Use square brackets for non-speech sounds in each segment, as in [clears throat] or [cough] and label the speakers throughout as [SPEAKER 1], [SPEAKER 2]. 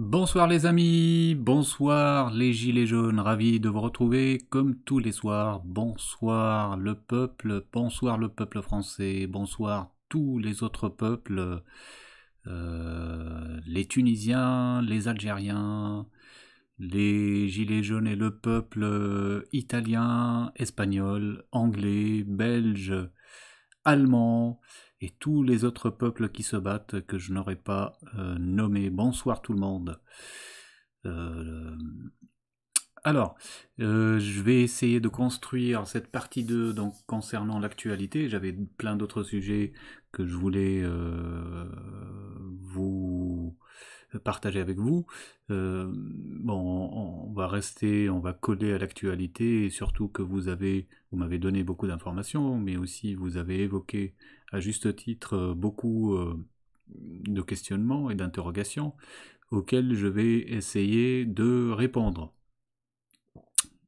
[SPEAKER 1] Bonsoir les amis, bonsoir les gilets jaunes, ravi de vous retrouver comme tous les soirs. Bonsoir le peuple, bonsoir le peuple français, bonsoir tous les autres peuples, euh, les Tunisiens, les Algériens, les gilets jaunes et le peuple euh, italien, espagnol, anglais, belge, allemand et tous les autres peuples qui se battent que je n'aurais pas euh, nommé. nommés. Bonsoir tout le monde. Euh, alors, euh, je vais essayer de construire cette partie 2 donc, concernant l'actualité. J'avais plein d'autres sujets que je voulais vous partager avec vous. bon, on va rester, on va coller à l'actualité et surtout que vous avez, vous m'avez donné beaucoup d'informations, mais aussi vous avez évoqué à juste titre euh, beaucoup euh, de questionnements et d'interrogations auxquels je vais essayer de répondre.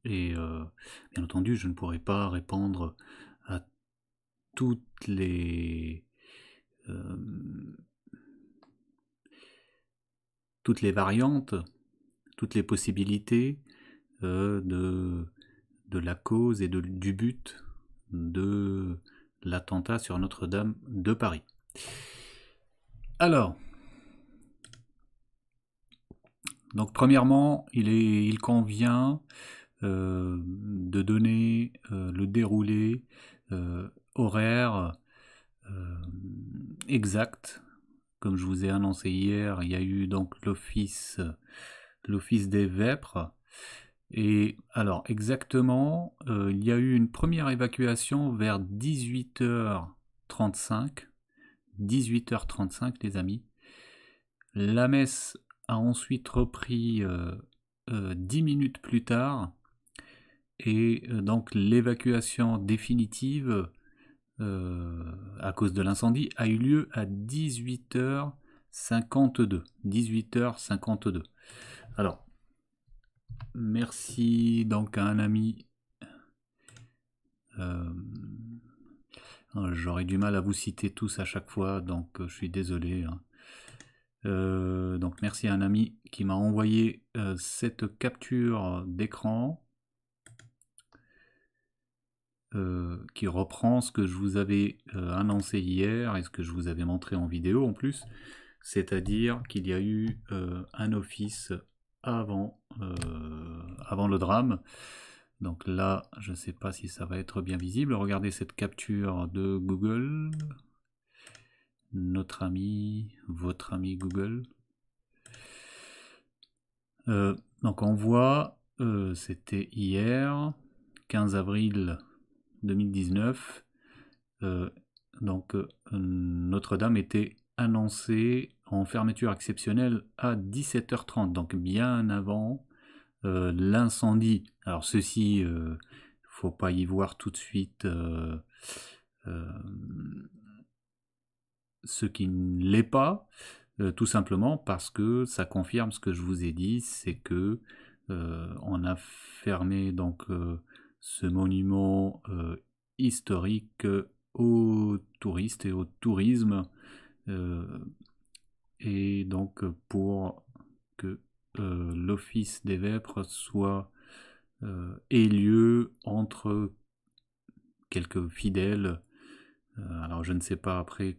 [SPEAKER 1] Et euh, bien entendu, je ne pourrai pas répondre à toutes les toutes les variantes, toutes les possibilités de, de la cause et de, du but de l'attentat sur Notre-Dame de Paris. Alors, donc premièrement, il, il convient euh, de donner euh, le déroulé euh, horaire exact. Comme je vous ai annoncé hier, il y a eu donc l'office l'office des vêpres et alors exactement, euh, il y a eu une première évacuation vers 18h35. 18h35 les amis. La messe a ensuite repris 10 euh, euh, minutes plus tard. Et donc l'évacuation définitive à cause de l'incendie a eu lieu à 18h52. 18h52. Alors, Merci donc à un ami. Euh, oh, j'aurais du mal à vous citer tous à chaque fois, donc euh, je suis désolé. Hein. Euh, donc merci à un ami qui m'a envoyé cette capture d'écran qui reprend ce que je vous avais annoncé hier et ce que je vous avais montré en vidéo en plus, c'est-à-dire qu'il y a eu un office avant, euh, avant le drame. Donc là, je ne sais pas si ça va être bien visible. Regardez cette capture de Google. Notre ami, votre ami Google. Euh, donc on voit, euh, c'était hier, 15 avril 2019. donc Notre-Dame était annoncé en fermeture exceptionnelle à 17h30, donc bien avant euh, l'incendie. Alors ceci, euh, faut pas y voir tout de suite euh, euh, ce qui ne l'est pas, tout simplement parce que ça confirme ce que je vous ai dit, c'est que on a fermé donc ce monument historique aux touristes et au tourisme euh, et donc pour que euh, l'office des vêpres soit ait lieu entre quelques fidèles. Euh, alors je ne sais pas après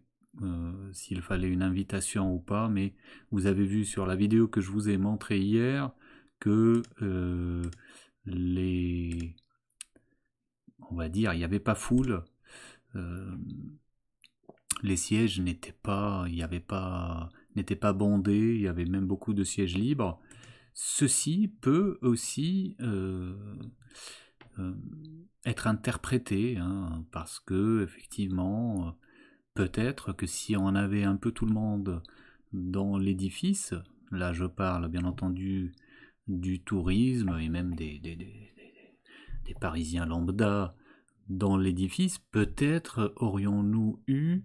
[SPEAKER 1] s'il fallait une invitation ou pas, mais vous avez vu sur la vidéo que je vous ai montré hier que les on va dire il n'y avait pas foule les sièges n'étaient pas, il y avait pas, n'étaient pas bondés, il y avait même beaucoup de sièges libres. Ceci peut aussi euh, euh, être interprété hein, parce que effectivement, peut-être que si on avait un peu tout le monde dans l'édifice, là je parle bien entendu du tourisme et même des, des Parisiens lambda dans l'édifice, peut-être aurions-nous eu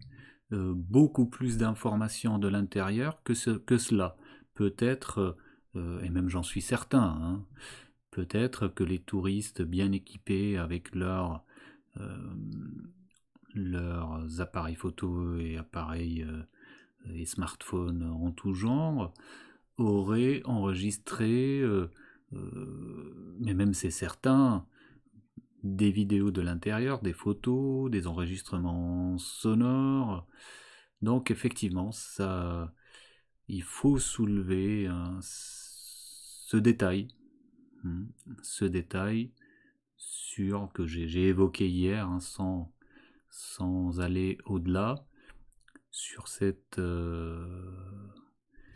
[SPEAKER 1] euh, beaucoup plus d'informations de l'intérieur que, ce, que cela. Peut-être, euh, et même j'en suis certain, hein, peut-être que les touristes bien équipés avec euh, leurs appareils photo et appareils et smartphones en tout genre auraient enregistré, mais même c'est certain, des vidéos de l'intérieur, des photos, des enregistrements sonores. Donc effectivement, ça, il faut soulever hein, ce détail, hmm, ce détail sur que j'ai évoqué hier, hein, sans, aller au-delà, sur cette, euh,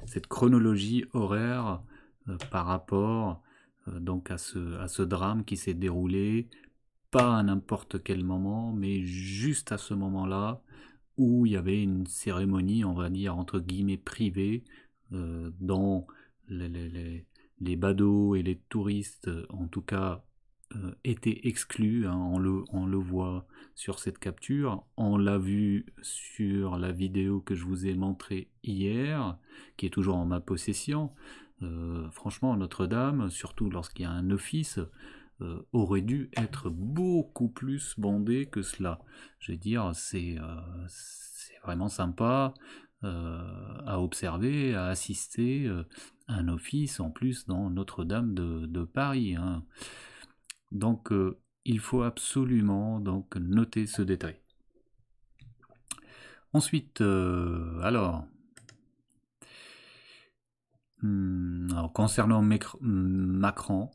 [SPEAKER 1] cette chronologie horaire euh, par rapport euh, donc à à ce drame qui s'est déroulé pas à n'importe quel moment, mais juste à ce moment-là où il y avait une cérémonie, on va dire, entre guillemets privée, euh, dont les, badauds et les touristes, en tout cas, euh, étaient exclus. Hein. on, le, voit sur cette capture, on l'a vu sur la vidéo que je vous ai montrée hier, qui est toujours en ma possession. Euh, franchement, Notre-Dame, surtout lorsqu'il y a un office, euh, aurait dû être beaucoup plus bandé que cela. Je veux dire, c'est euh, vraiment sympa euh, à observer, à assister à un office, en plus dans Notre-Dame de, Paris. Hein. Donc, il faut absolument donc, noter ce détail. Ensuite, alors, hmm, alors, concernant Macron,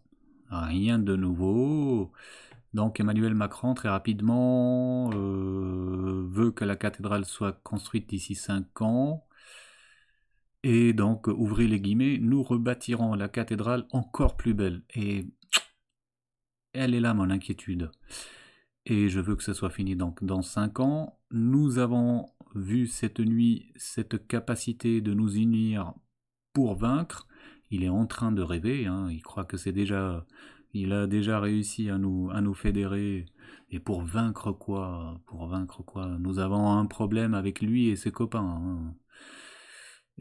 [SPEAKER 1] Rien de nouveau. Donc Emmanuel Macron, très rapidement, euh, veut que la cathédrale soit construite d'ici 5 ans. Et donc, ouvrez les guillemets, nous rebâtirons la cathédrale encore plus belle. Et elle est là, mon inquiétude. Et je veux que ce soit fini donc dans 5 ans. Nous avons vu cette nuit cette capacité de nous unir pour vaincre il est en train de rêver, hein. il croit que c'est déjà, il a déjà réussi à nous, à nous fédérer. Et pour vaincre quoi Pour vaincre quoi Nous avons un problème avec lui et ses copains. Hein.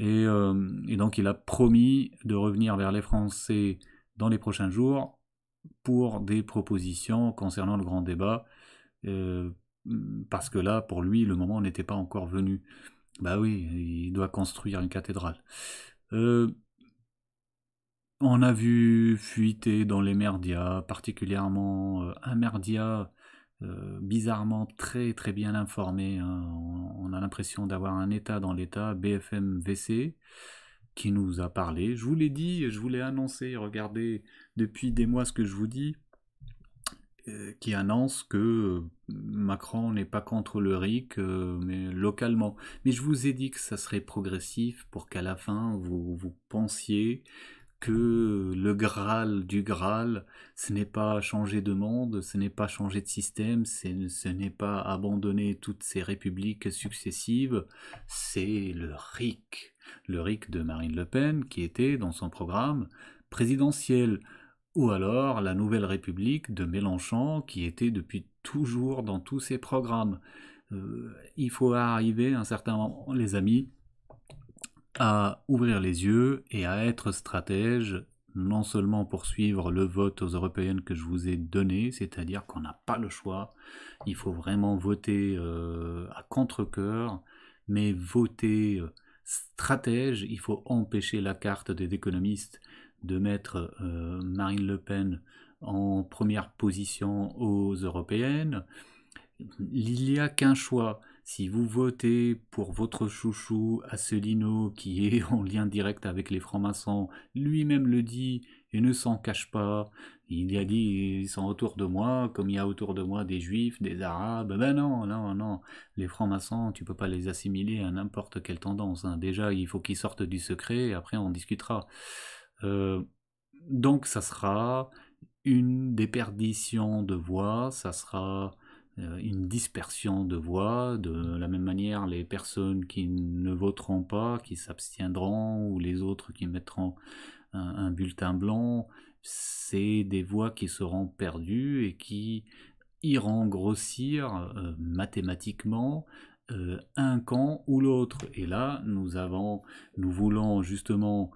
[SPEAKER 1] Euh, et, donc il a promis de revenir vers les Français dans les prochains jours pour des propositions concernant le grand débat, euh, parce que là, pour lui, le moment n'était pas encore venu. Bah oui, il doit construire une cathédrale. Euh, on a vu fuiter dans les merdias, particulièrement euh, un merdia euh, bizarrement très très bien informé. Hein. On, a l'impression d'avoir un état dans l'état, BFM VC, qui nous a parlé. Je vous l'ai dit, je vous l'ai annoncé, regardez depuis des mois ce que je vous dis, euh, qui annonce que Macron n'est pas contre le RIC, mais localement. Mais je vous ai dit que ça serait progressif pour qu'à la fin vous, vous pensiez que le Graal du Graal, ce n'est pas changer de monde, ce n'est pas changer de système, ce n'est pas abandonner toutes ces républiques successives, c'est le RIC, le RIC de Marine Le Pen qui était dans son programme présidentiel, ou alors la Nouvelle République de Mélenchon qui était depuis toujours dans tous ses programmes. Euh, il faut arriver à un certain moment, les amis, à ouvrir les yeux et à être stratège, non seulement pour suivre le vote aux européennes que je vous ai donné, c'est-à-dire qu'on n'a pas le choix, il faut vraiment voter euh, à contre-coeur, mais voter euh, stratège, il faut empêcher la carte des économistes de mettre euh, Marine Le Pen en première position aux européennes. Il n'y a qu'un choix, si vous votez pour votre chouchou Asselineau, qui est en lien direct avec les francs-maçons, lui-même le dit et ne s'en cache pas, il y a dit ils sont autour de moi, comme il y a autour de moi des juifs, des arabes, ben non, non, non, les francs-maçons, tu peux pas les assimiler à n'importe quelle tendance, hein. déjà il faut qu'ils sortent du secret, et après on discutera. Euh, donc ça sera une déperdition de voix, ça sera euh, une dispersion de voix. De la même manière, les personnes qui ne voteront pas, qui s'abstiendront, ou les autres qui mettront un, bulletin blanc, c'est des voix qui seront perdues et qui iront grossir euh, mathématiquement euh, un camp ou l'autre. Et là, nous avons, nous voulons justement,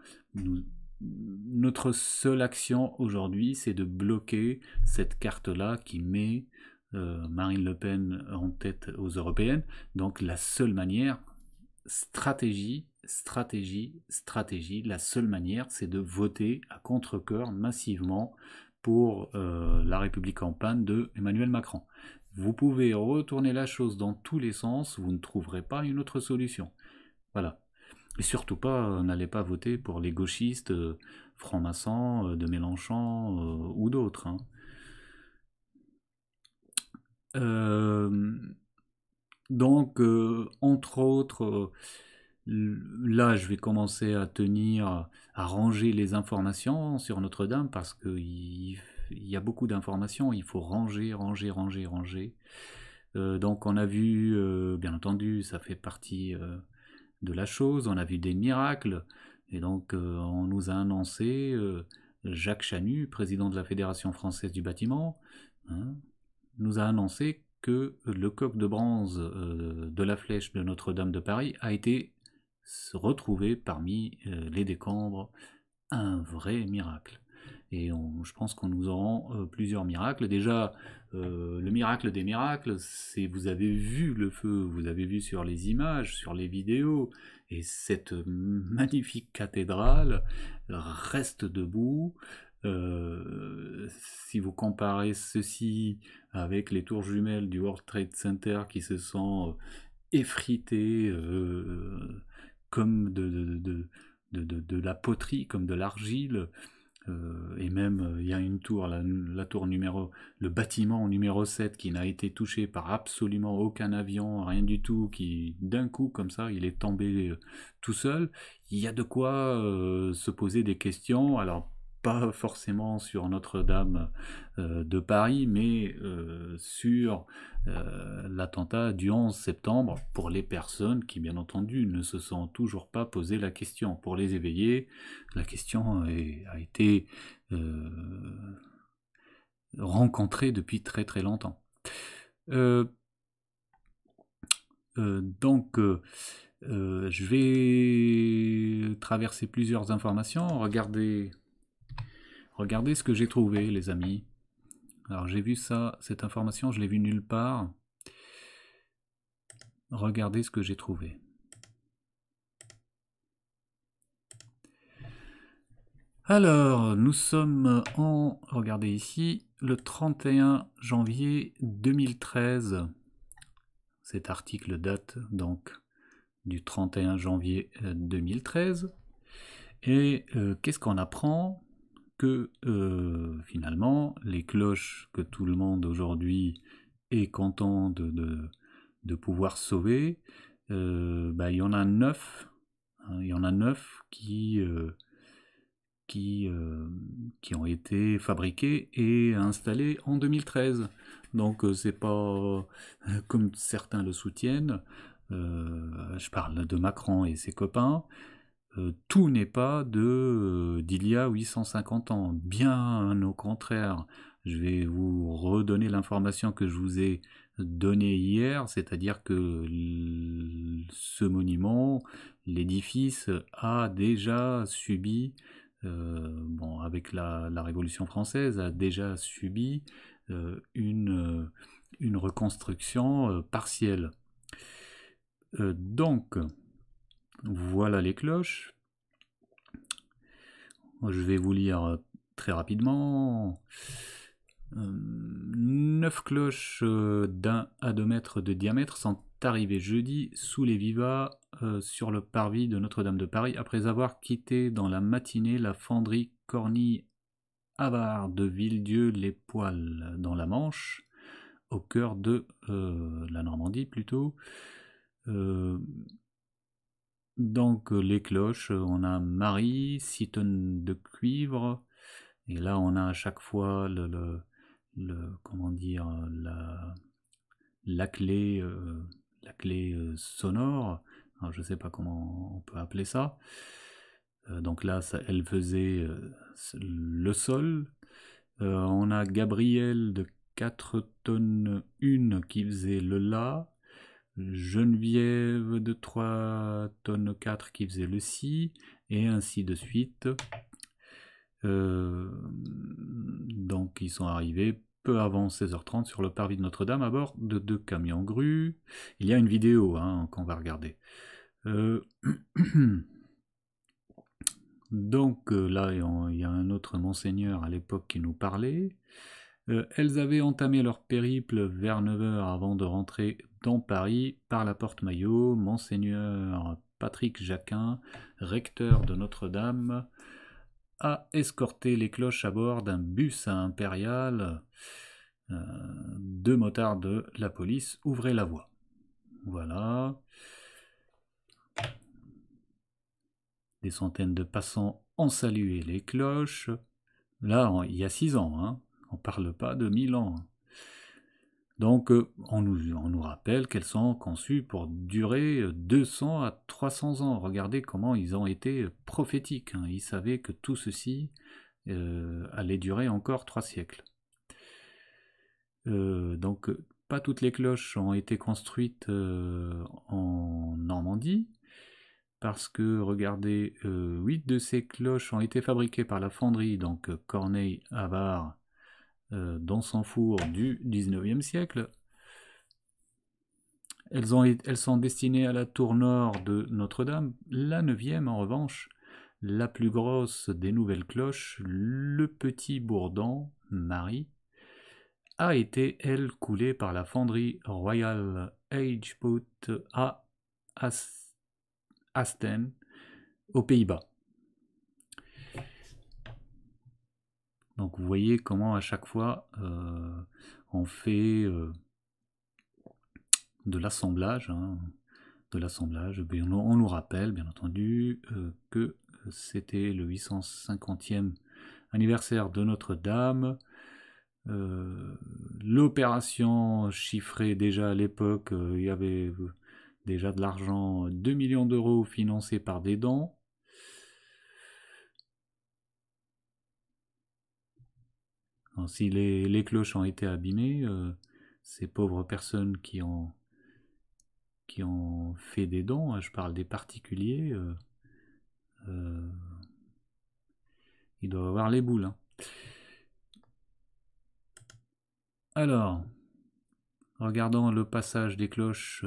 [SPEAKER 1] notre seule action aujourd'hui, c'est de bloquer cette carte-là qui met euh, Marine Le Pen en tête aux européennes. Donc la seule manière, stratégie, stratégie, stratégie, la seule manière, c'est de voter à contre-coeur massivement pour euh, la République en panne de Emmanuel Macron. Vous pouvez retourner la chose dans tous les sens, vous ne trouverez pas une autre solution. Voilà. Et surtout pas, euh, n'allez pas voter pour les gauchistes, francs-maçons, de Mélenchon ou d'autres. Hein donc, entre autres, là, je vais commencer à tenir, à ranger les informations sur Notre-Dame parce qu'il il y a beaucoup d'informations. Il faut ranger, ranger, ranger, ranger. donc, on a vu, bien entendu, ça fait partie de la chose. On a vu des miracles. Et donc, on nous a annoncé Jacques Chanu, président de la Fédération française du bâtiment, hein, nous a annoncé que le coq de bronze euh, de la flèche de Notre-Dame de Paris a été retrouvé parmi euh, les décombres.
[SPEAKER 2] Un vrai
[SPEAKER 1] miracle. Et je pense qu'on nous aurons euh, plusieurs miracles. Déjà, le miracle des miracles, c'est vous avez vu le feu, vous avez vu sur les images, sur les vidéos, et cette magnifique cathédrale reste debout. Euh, si vous comparez ceci avec les tours jumelles du World Trade Center qui se sont euh, effritées euh, comme de, de, de, de, la poterie, comme de l'argile, et même il y a une tour, la, tour numéro, le bâtiment numéro 7 qui n'a été touché par absolument aucun avion, rien du tout, qui d'un coup comme ça, il est tombé tout seul. Il y a de quoi se poser des questions. Alors pas forcément sur Notre-Dame euh, de Paris, mais euh, sur euh, l'attentat du 11 septembre pour les personnes qui, bien entendu, ne se sont toujours pas posé la question. Pour les éveiller, la question a été rencontrée depuis très très longtemps. donc, je vais traverser plusieurs informations, regardez Regardez ce que j'ai trouvé, les amis. Alors j'ai vu ça, cette information, je l'ai vue nulle part. Regardez ce que j'ai trouvé. Alors, nous sommes en, regardez ici, le 31 janvier 2013. Cet article date donc du 31 janvier 2013. Euh, et euh, qu'est-ce qu'on apprend que euh, finalement les cloches que tout le monde aujourd'hui est content de, pouvoir sauver, euh, bah, il y en a neuf, hein, il y en a neuf qui, euh, qui ont été fabriquées et installées en 2013. Donc c'est pas comme certains le soutiennent. je parle de Macron et ses copains. Euh, tout n'est pas de euh, d'il y a 850 ans. Bien au contraire, je vais vous redonner l'information que je vous ai donnée hier, c'est-à-dire que ce monument, l'édifice a déjà subi, euh, bon, avec la, Révolution française, a déjà subi une reconstruction partielle. donc, voilà les cloches. Je vais vous lire euh, très rapidement. Euh, neuf cloches euh, d'un à deux mètres de diamètre sont arrivées jeudi sous les vivas sur le parvis de Notre-Dame de Paris après avoir quitté dans la matinée la fonderie Cornille avare de Villedieu les Poils dans la Manche, au cœur de la Normandie plutôt. Donc euh, les cloches, euh, on a Marie, 6 tonnes de cuivre, et là on a à chaque fois le, comment dire la, la clé euh, la clé sonore. je ne sais pas comment on peut appeler ça. donc là, ça, elle faisait le sol. on a Gabriel de 4 tonnes 1 qui faisait le la. Geneviève de 3 tonnes 4 qui faisait le si, et ainsi de suite. Euh, donc ils sont arrivés peu avant 16h30 sur le parvis de Notre-Dame à bord de deux camions grues. Il y a une vidéo hein, qu'on va regarder. Euh, [clears throat] donc euh, là, il y a un autre monseigneur à l'époque qui nous parlait. Euh, elles avaient entamé leur périple vers 9h avant de rentrer dans Paris par la porte Maillot. Monseigneur Patrick Jacquin, recteur de Notre-Dame, a escorté les cloches à bord d'un bus impérial. Euh, deux motards de la police ouvraient la voie. Voilà. Des centaines de passants ont salué les cloches. Là, il y a six ans, hein. On parle pas de ans. Hein. Donc euh, on nous, on nous rappelle qu'elles sont conçues pour durer 200 euh, à 300 ans. Regardez comment ils ont été euh, prophétiques. Hein. Ils savaient que tout ceci allait durer encore trois siècles. donc pas toutes les cloches ont été construites en Normandie, parce que, regardez, huit 8 de ces cloches ont été fabriquées par la fonderie, donc Corneille, Avare, euh, dans son four du 19e siècle. Elles, sont destinées à la tour nord de Notre-Dame. La neuvième, en revanche, la plus grosse des nouvelles cloches, le petit bourdon, Marie, a été, elle, coulée par la fonderie Royal Ageboot à Asten, aux Pays-Bas. Donc vous voyez comment à chaque fois euh, on fait euh, de l'assemblage, hein, de l'assemblage. Ben, on, on, nous rappelle bien entendu euh, que c'était le 850e anniversaire de Notre-Dame. L'opération chiffrée déjà à l'époque, il y avait déjà de l'argent, 2 millions d'euros financés par des dons. si les, cloches ont été abîmées, euh, ces pauvres personnes qui ont, qui ont fait des dons, hein, je parle des particuliers, euh, euh, ils doivent avoir les boules. Hein. Alors, regardons le passage des cloches.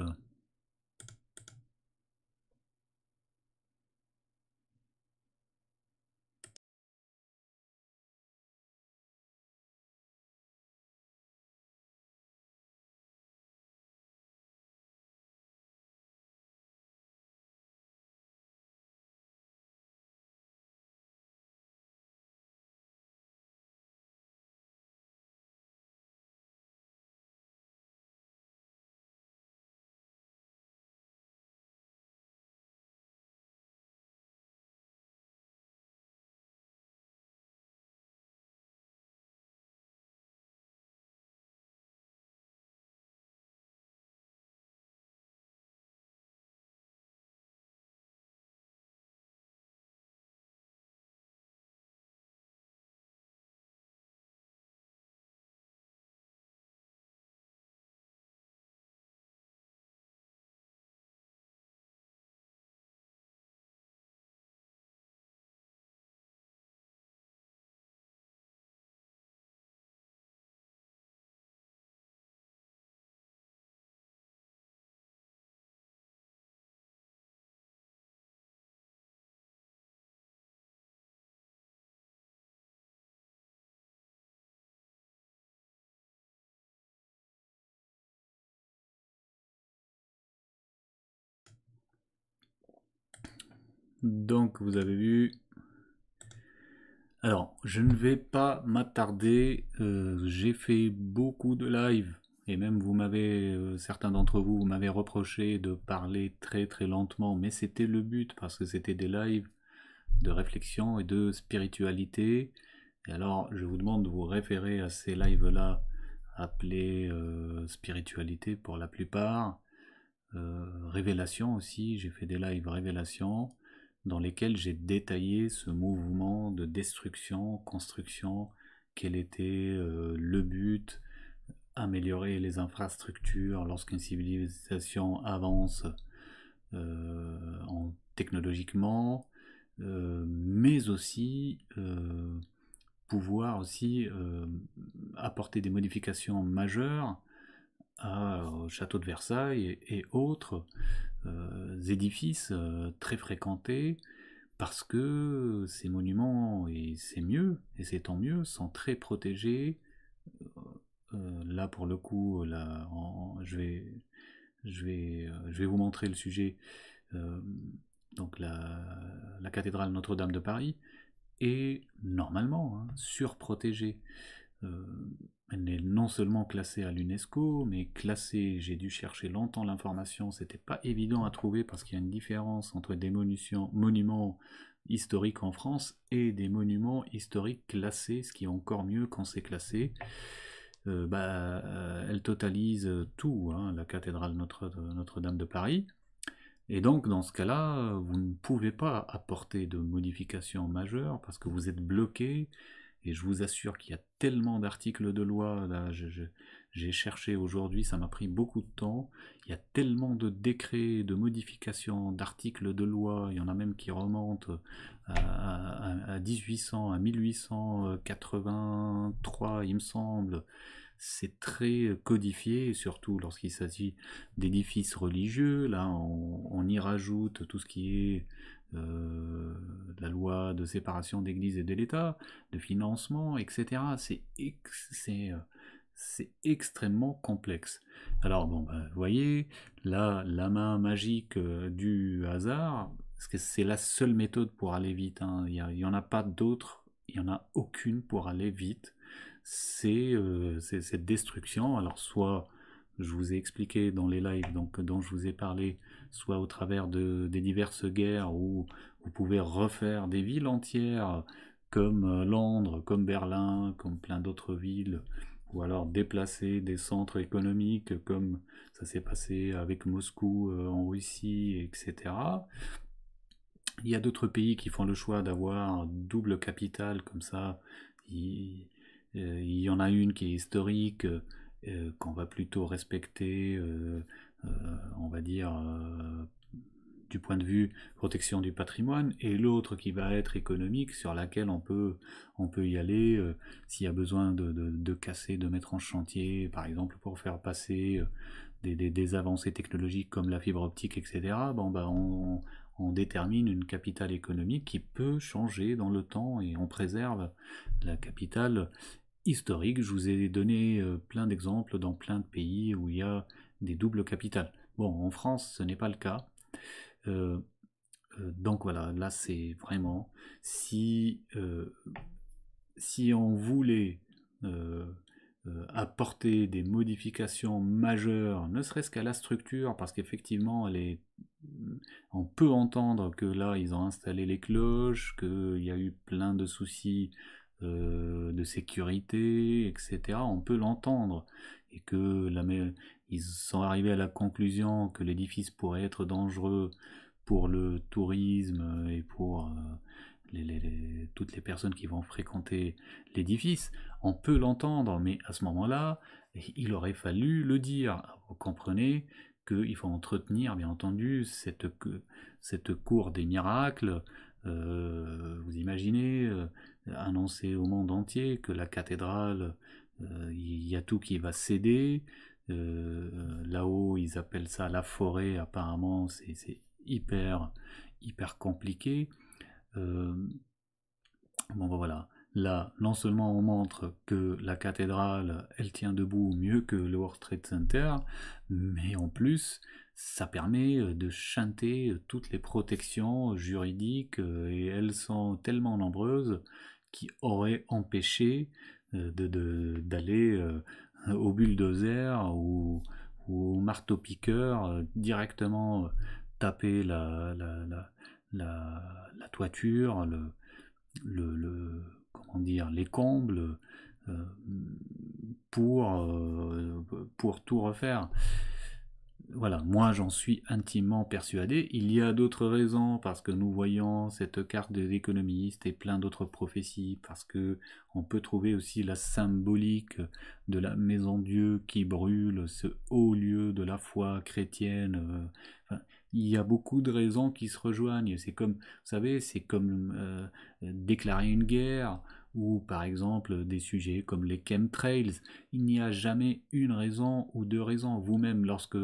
[SPEAKER 1] Donc vous avez vu. Alors, je ne vais pas m'attarder. Euh, j'ai fait beaucoup de lives. Et même vous m'avez, euh, certains d'entre vous, m'avez reproché de parler très très lentement. Mais c'était le but parce que c'était des lives de réflexion et de spiritualité. Et alors, je vous demande de vous référer à ces lives-là appelés euh, spiritualité pour la plupart. révélation aussi, j'ai fait des lives révélation dans lesquels j'ai détaillé ce mouvement de destruction, construction, quel était euh, le but, améliorer les infrastructures lorsqu'une civilisation avance euh, technologiquement, euh, mais aussi pouvoir aussi apporter des modifications majeures au château de Versailles et autres euh, édifices euh, très fréquentés parce que ces monuments, et c'est mieux, et c'est tant mieux, sont très protégés. Euh, là, pour le coup, là, je, vais, je, vais, je vais vous montrer le sujet. donc, la, cathédrale Notre-Dame de Paris est normalement hein, surprotégée. Elle est non seulement classée à l'UNESCO, mais classée, j'ai dû chercher longtemps l'information, c'était pas évident à trouver parce qu'il y a une différence entre des monuments historiques en France et des monuments historiques classés, ce qui est encore mieux quand c'est classé. Euh, bah, euh, elle totalise tout, hein, la cathédrale Notre-Dame de Paris. Et donc, dans ce cas-là, vous ne pouvez pas apporter de modifications majeures parce que vous êtes bloqué et je vous assure qu'il y a tellement d'articles de loi, là, j'ai cherché aujourd'hui, ça m'a pris beaucoup de temps. Il y a tellement de décrets, de modifications, d'articles de loi, il y en a même qui remontent euh, à, 1800, à 1883, il me semble. C'est très codifié, surtout lorsqu'il s'agit d'édifices religieux. Là, on, y rajoute tout ce qui est euh, la loi de séparation d'Église et de l'État, de financement, etc. C'est euh, c'est extrêmement complexe. Alors bon, bah, vous voyez, là, la main magique euh, du hasard, parce que c'est la seule méthode pour aller vite. Hein. Il n'y en a pas d'autre, il n'y en a aucune pour aller vite. C'est cette destruction. Alors soit je vous ai expliqué dans les lives donc, dont je vous ai parlé soit au travers de, des diverses guerres où vous pouvez refaire des villes entières comme euh, Londres, comme Berlin, comme plein d'autres villes, ou alors déplacer des centres économiques comme ça s'est passé avec Moscou euh, en Russie, etc. Il y a d'autres pays qui font le choix d'avoir double capitale comme ça. il, euh, y en a une qui est historique, qu'on va plutôt respecter euh, on va dire, euh, du point de vue protection du patrimoine, et l'autre qui va être économique, sur laquelle on peut, on peut y aller euh, s'il y a besoin de, casser, de mettre en chantier, par exemple pour faire passer des, avancées technologiques comme la fibre optique, etc. Bon, bah, on, détermine une capitale économique qui peut changer dans le temps et on préserve la capitale historique. Je vous ai donné plein d'exemples dans plein de pays où il y a des doubles capitales. Bon, en France, ce n'est pas le cas. Euh, euh, donc voilà, là c'est vraiment si, euh, si on voulait apporter des modifications majeures, ne serait-ce qu'à la structure, parce qu'effectivement mm, on peut entendre que là, ils ont installé les cloches, qu'il y a eu plein de soucis de sécurité, etc. On peut l'entendre. Et que la, ils sont arrivés à la conclusion que l'édifice pourrait être dangereux pour le tourisme et pour euh, toutes les personnes qui vont fréquenter l'édifice. On peut l'entendre, mais à ce moment-là, il aurait fallu le dire. Vous comprenez qu'il faut entretenir, bien entendu, cette, cette cour des miracles. Euh, vous imaginez euh, annoncer au monde entier que la cathédrale, il y a tout qui va céder, euh, là-haut, ils appellent ça la forêt. Apparemment, c'est hyper, hyper compliqué. Euh, bon, ben voilà. Là, non seulement on montre que la cathédrale, elle tient debout mieux que le World Trade Center, mais en plus, ça permet euh, de chanter toutes les protections juridiques, et elles sont tellement nombreuses qui auraient empêché d'aller au bulldozer ou, au marteau-piqueur, euh, directement euh, taper la, la, la, la toiture, le, le, le, comment dire, les combles euh, pour, pour tout refaire voilà, moi j'en suis intimement persuadé. Il y a d'autres raisons, parce que nous voyons cette carte des économistes et plein d'autres prophéties, parce que on peut trouver aussi la symbolique de la maison Dieu qui brûle, ce haut lieu de la foi chrétienne. il y a beaucoup de raisons qui se rejoignent. C'est comme, vous savez, c'est comme euh, déclarer une guerre ou par exemple des sujets comme les chemtrails. Il n'y a jamais une raison ou deux raisons. Vous-même, lorsque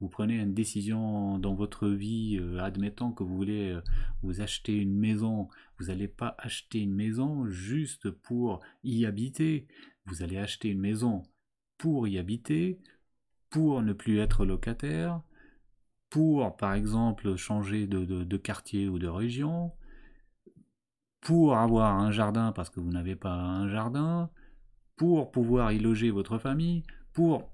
[SPEAKER 1] vous prenez une décision dans votre vie, euh, admettant que vous voulez euh, vous acheter une maison, vous n'allez pas acheter une maison juste pour y habiter. Vous allez acheter une maison pour y habiter, pour ne plus être locataire, pour par exemple changer de quartier ou de région, pour avoir un jardin parce que vous n'avez pas un jardin, pour pouvoir y loger votre famille, pour...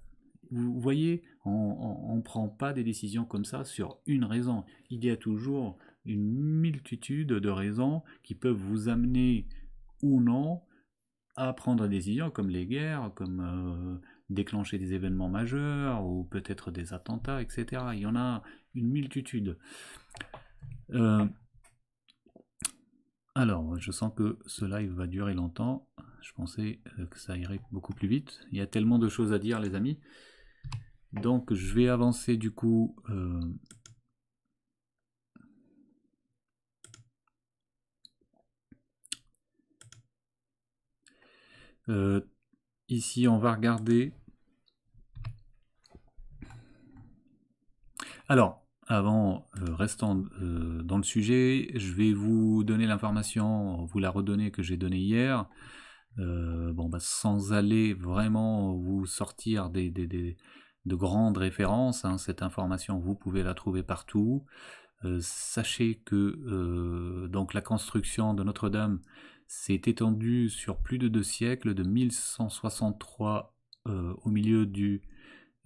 [SPEAKER 1] Vous voyez, on ne prend pas des décisions comme ça sur une raison. Il y a toujours une multitude de raisons qui peuvent vous amener ou non à prendre des décisions comme les guerres, comme euh, déclencher des événements majeurs ou peut-être des attentats, etc. Il y en a une multitude. Euh, alors, je sens que ce live va durer longtemps. Je pensais euh, que ça irait beaucoup plus vite. Il y a tellement de choses à dire, les amis. Donc, je vais avancer du coup. Euh, euh, ici, on va regarder. Alors, avant, euh, restant euh, dans le sujet, je vais vous donner l'information, vous la redonner que j'ai donnée hier. Euh, bon, bah, sans aller vraiment vous sortir des, de grandes références, hein, cette information vous pouvez la trouver partout. sachez que donc la construction de Notre-Dame s'est étendue sur plus de deux siècles, de 1163 au milieu du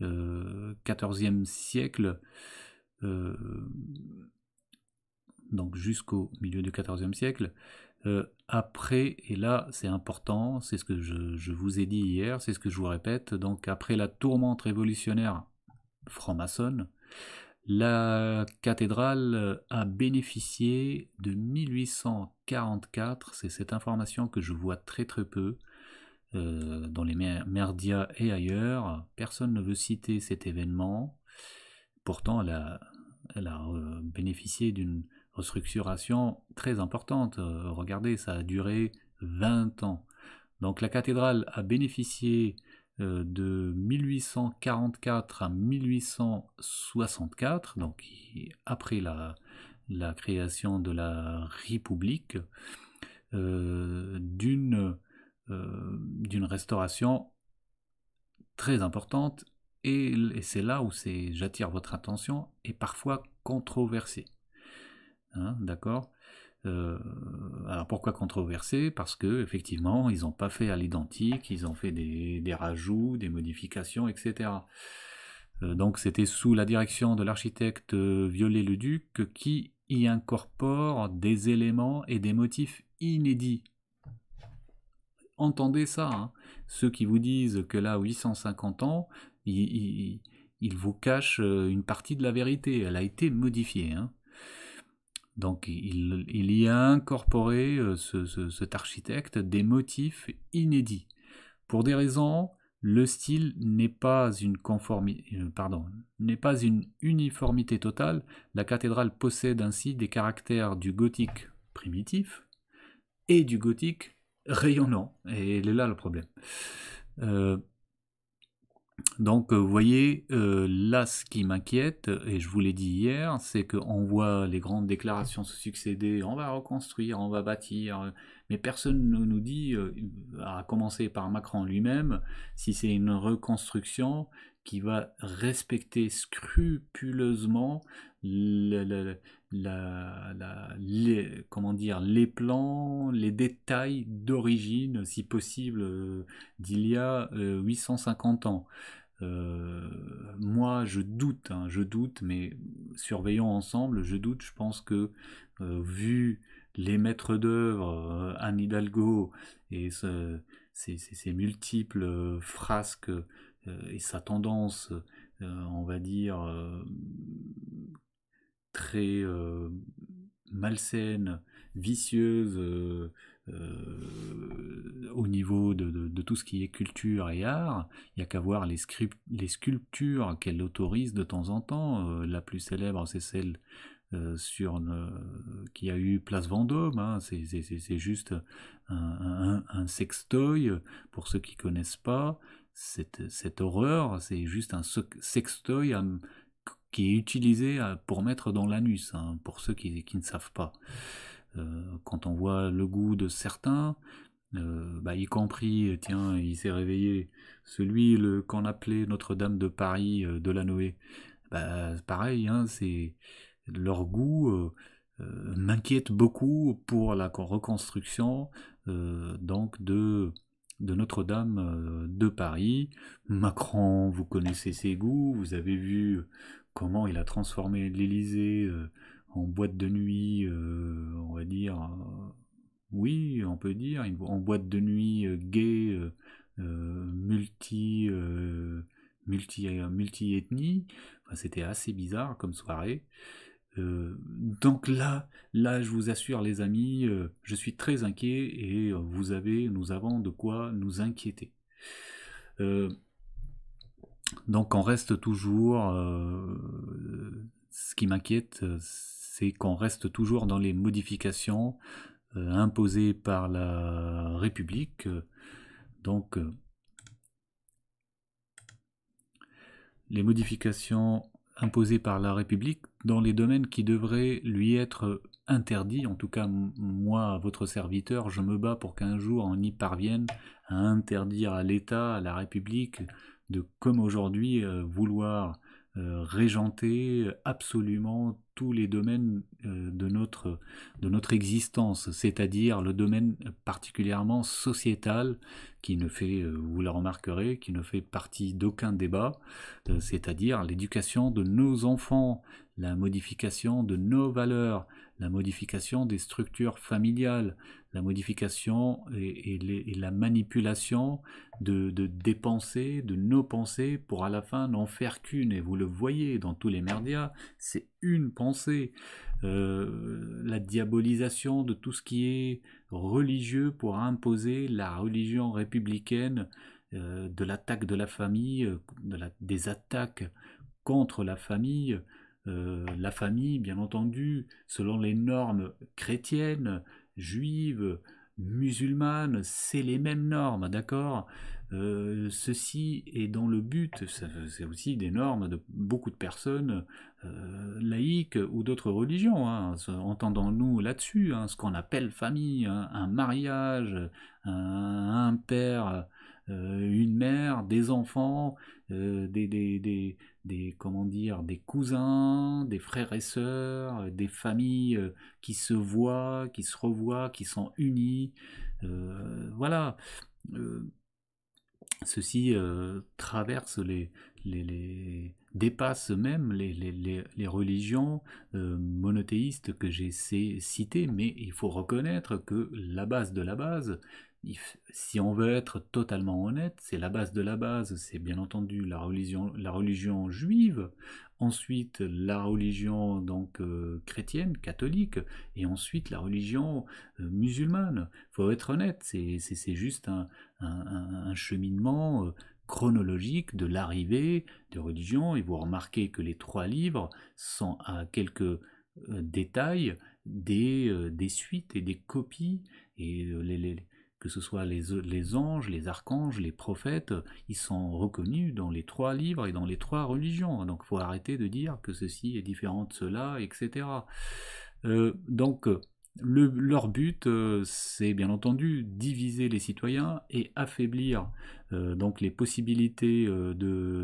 [SPEAKER 1] 14e siècle euh, donc jusqu'au milieu du XIVe siècle. Euh, après, et là c'est important, c'est ce que je, vous ai dit hier, c'est ce que je vous répète, donc après la tourmente révolutionnaire franc-maçonne, la cathédrale a bénéficié de 1844, c'est cette information que je vois très très peu euh, dans les merdias et ailleurs. Personne ne veut citer cet événement. Pourtant, la elle a euh, bénéficié d'une restructuration très importante. Euh, regardez, ça a duré 20 ans. Donc la cathédrale a bénéficié euh, de 1844 à 1864, donc après la, création de la République, d'une restauration très importante et, c'est là où c'est, j'attire votre attention, est parfois controversé. Hein, d'accord euh, alors pourquoi controversé Parce que effectivement, ils n'ont pas fait à l'identique, ils ont fait des, rajouts, des modifications, etc. Euh, donc c'était sous la direction de l'architecte euh, Violet le duc qui y incorpore des éléments et des motifs inédits. Entendez ça, hein. ceux qui vous disent que là, 850 ans, il, vous cache euh, une partie de la vérité. Elle a été modifiée. Hein. Donc il, y a incorporé, euh, cet architecte, des motifs inédits. Pour des raisons, le style n'est pas une euh, pardon, n'est pas une uniformité totale. La cathédrale possède ainsi des caractères du gothique primitif et du gothique rayonnant. Et il est là le problème. Donc euh, vous voyez, euh, là ce qui m'inquiète, et je vous l'ai dit hier, c'est qu'on voit les grandes déclarations se succéder, on va reconstruire, on va bâtir, mais personne ne nous dit, euh, à commencer par Macron lui-même, si c'est une reconstruction qui va respecter scrupuleusement les, comment dire, les plans, les détails d'origine, si possible, euh, d'il y a 850 euh, ans. Euh, moi, je doute, hein, je doute, mais surveillons ensemble, je doute. Je pense que, vu les maîtres d'œuvre, Anne Hidalgo et ses, multiples frasques et sa tendance, on va dire, très euh, malsaine, vicieuse euh, euh, au niveau de, tout ce qui est culture et art. Il y a qu'à voir les, les sculptures qu'elle autorise de temps en temps. la plus célèbre, c'est celle sur qui a eu Place Vendôme. Hein. C'est juste un, sextoy, pour ceux qui connaissent pas. Cette, cette, horreur, c'est juste un sextoy qui est utilisé euh, pour mettre dans l'anus, hein, pour ceux qui, ne savent pas. Euh, quand on voit le goût de certains, euh, bah, y compris, tiens, il s'est réveillé, celui qu'on appelait Notre-Dame de Paris de la Noé, bah, pareil, hein, c'est leur goût m'inquiète beaucoup pour la reconstruction donc de de Notre-Dame de Paris. Macron, vous connaissez ses goûts, vous avez vu comment il a transformé l'Elysée euh, en boîte de nuit, euh, on va dire, euh, oui, on peut dire, en boîte de nuit gay, multi, multi, c'était assez bizarre comme soirée. donc là, là, je vous assure, les amis, je suis très inquiet et vous avez, nous avons de quoi nous inquiéter. Donc on reste toujours, euh, ce qui m'inquiète, euh, c'est qu'on reste toujours dans les modifications euh, imposées par la République. Donc les modifications imposées par la République dans les domaines qui devraient lui être interdits, en tout cas moi, votre serviteur, je me bats pour qu'un jour on y parvienne à interdire à l'État, à la République, de comme aujourd'hui euh, vouloir euh, régenter absolument tous les domaines euh, de, notre, de notre existence, c'est-à-dire le domaine particulièrement sociétal qui ne fait, vous le remarquerez, qui ne fait partie d'aucun débat, c'est-à-dire l'éducation de nos enfants, la modification de nos valeurs, la modification des structures familiales, la modification et, la manipulation de, des pensées, de nos pensées, pour à la fin n'en faire qu'une. Et vous le voyez dans tous les merdias, c'est une pensée. Euh, la diabolisation de tout ce qui est religieux pour imposer la religion républicaine, euh, de l'attaque de la famille, euh, de la, des attaques contre la famille. la famille, bien entendu, selon les normes chrétiennes, juive, musulmane, c'est les mêmes normes, d'accord euh, Ceci est dans le but, c'est aussi des normes de beaucoup de personnes euh, laïques ou d'autres religions, hein, entendons-nous là-dessus, hein, ce qu'on appelle famille, hein, un mariage, un, père, euh, une mère, des enfants, des, des comment dire des cousins, des frères et sœurs, euh, des familles euh, qui se voient, qui se revoient, qui sont unies. Euh, voilà. ceci traverse les, les, dépasse même les, religions monothéistes que j'ai citées, mais il faut reconnaître que la base de la base, si on veut être totalement honnête, c'est la base de la base, c'est bien entendu la religion, la religion juive, ensuite la religion donc euh, chrétienne, catholique, et ensuite la religion musulmane. Euh, musulmane. Faut être honnête, c'est juste un, un, cheminement euh, chronologique de l'arrivée des religions, et vous remarquez que les trois livres sont à quelques détails des, des suites et des copies, et les que ce soit les, les anges, les archanges, les prophètes, ils sont reconnus dans les trois livres et dans les trois religions. Donc il faut arrêter de dire que ceci est différent de cela, etc. Euh, donc leur but, euh, c'est bien entendu diviser les citoyens et affaiblir euh, donc les possibilités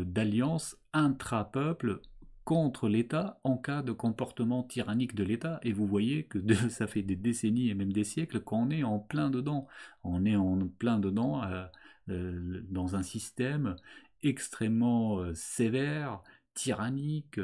[SPEAKER 1] d'alliance intra-peuple contre l'État en cas de comportement tyrannique de l'État. Et vous voyez que [laughs] ça fait des décennies et même des siècles qu'on est en plein dedans. On est en plein dedans euh, euh, dans un système extrêmement euh, sévère, tyrannique,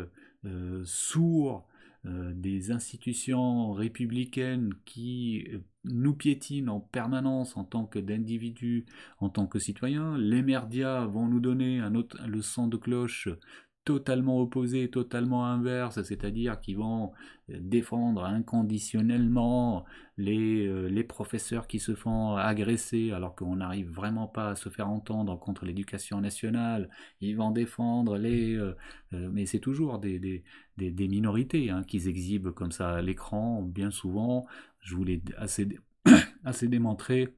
[SPEAKER 1] sourd, des institutions républicaines qui nous piétinent en permanence en tant que d'individus, en tant que citoyens. Les merdias vont nous donner le son de cloche totalement opposés, totalement inverse, c'est-à-dire qu'ils vont euh, défendre inconditionnellement euh, les, professeurs qui se font agresser alors qu'on n'arrive vraiment pas à se faire entendre contre l'éducation nationale, ils vont défendre les... Euh, mais c'est toujours des, des, minorités hein, qu'ils exhibent comme ça à l'écran, bien souvent, je vous l'ai assez, [coughs] assez démontré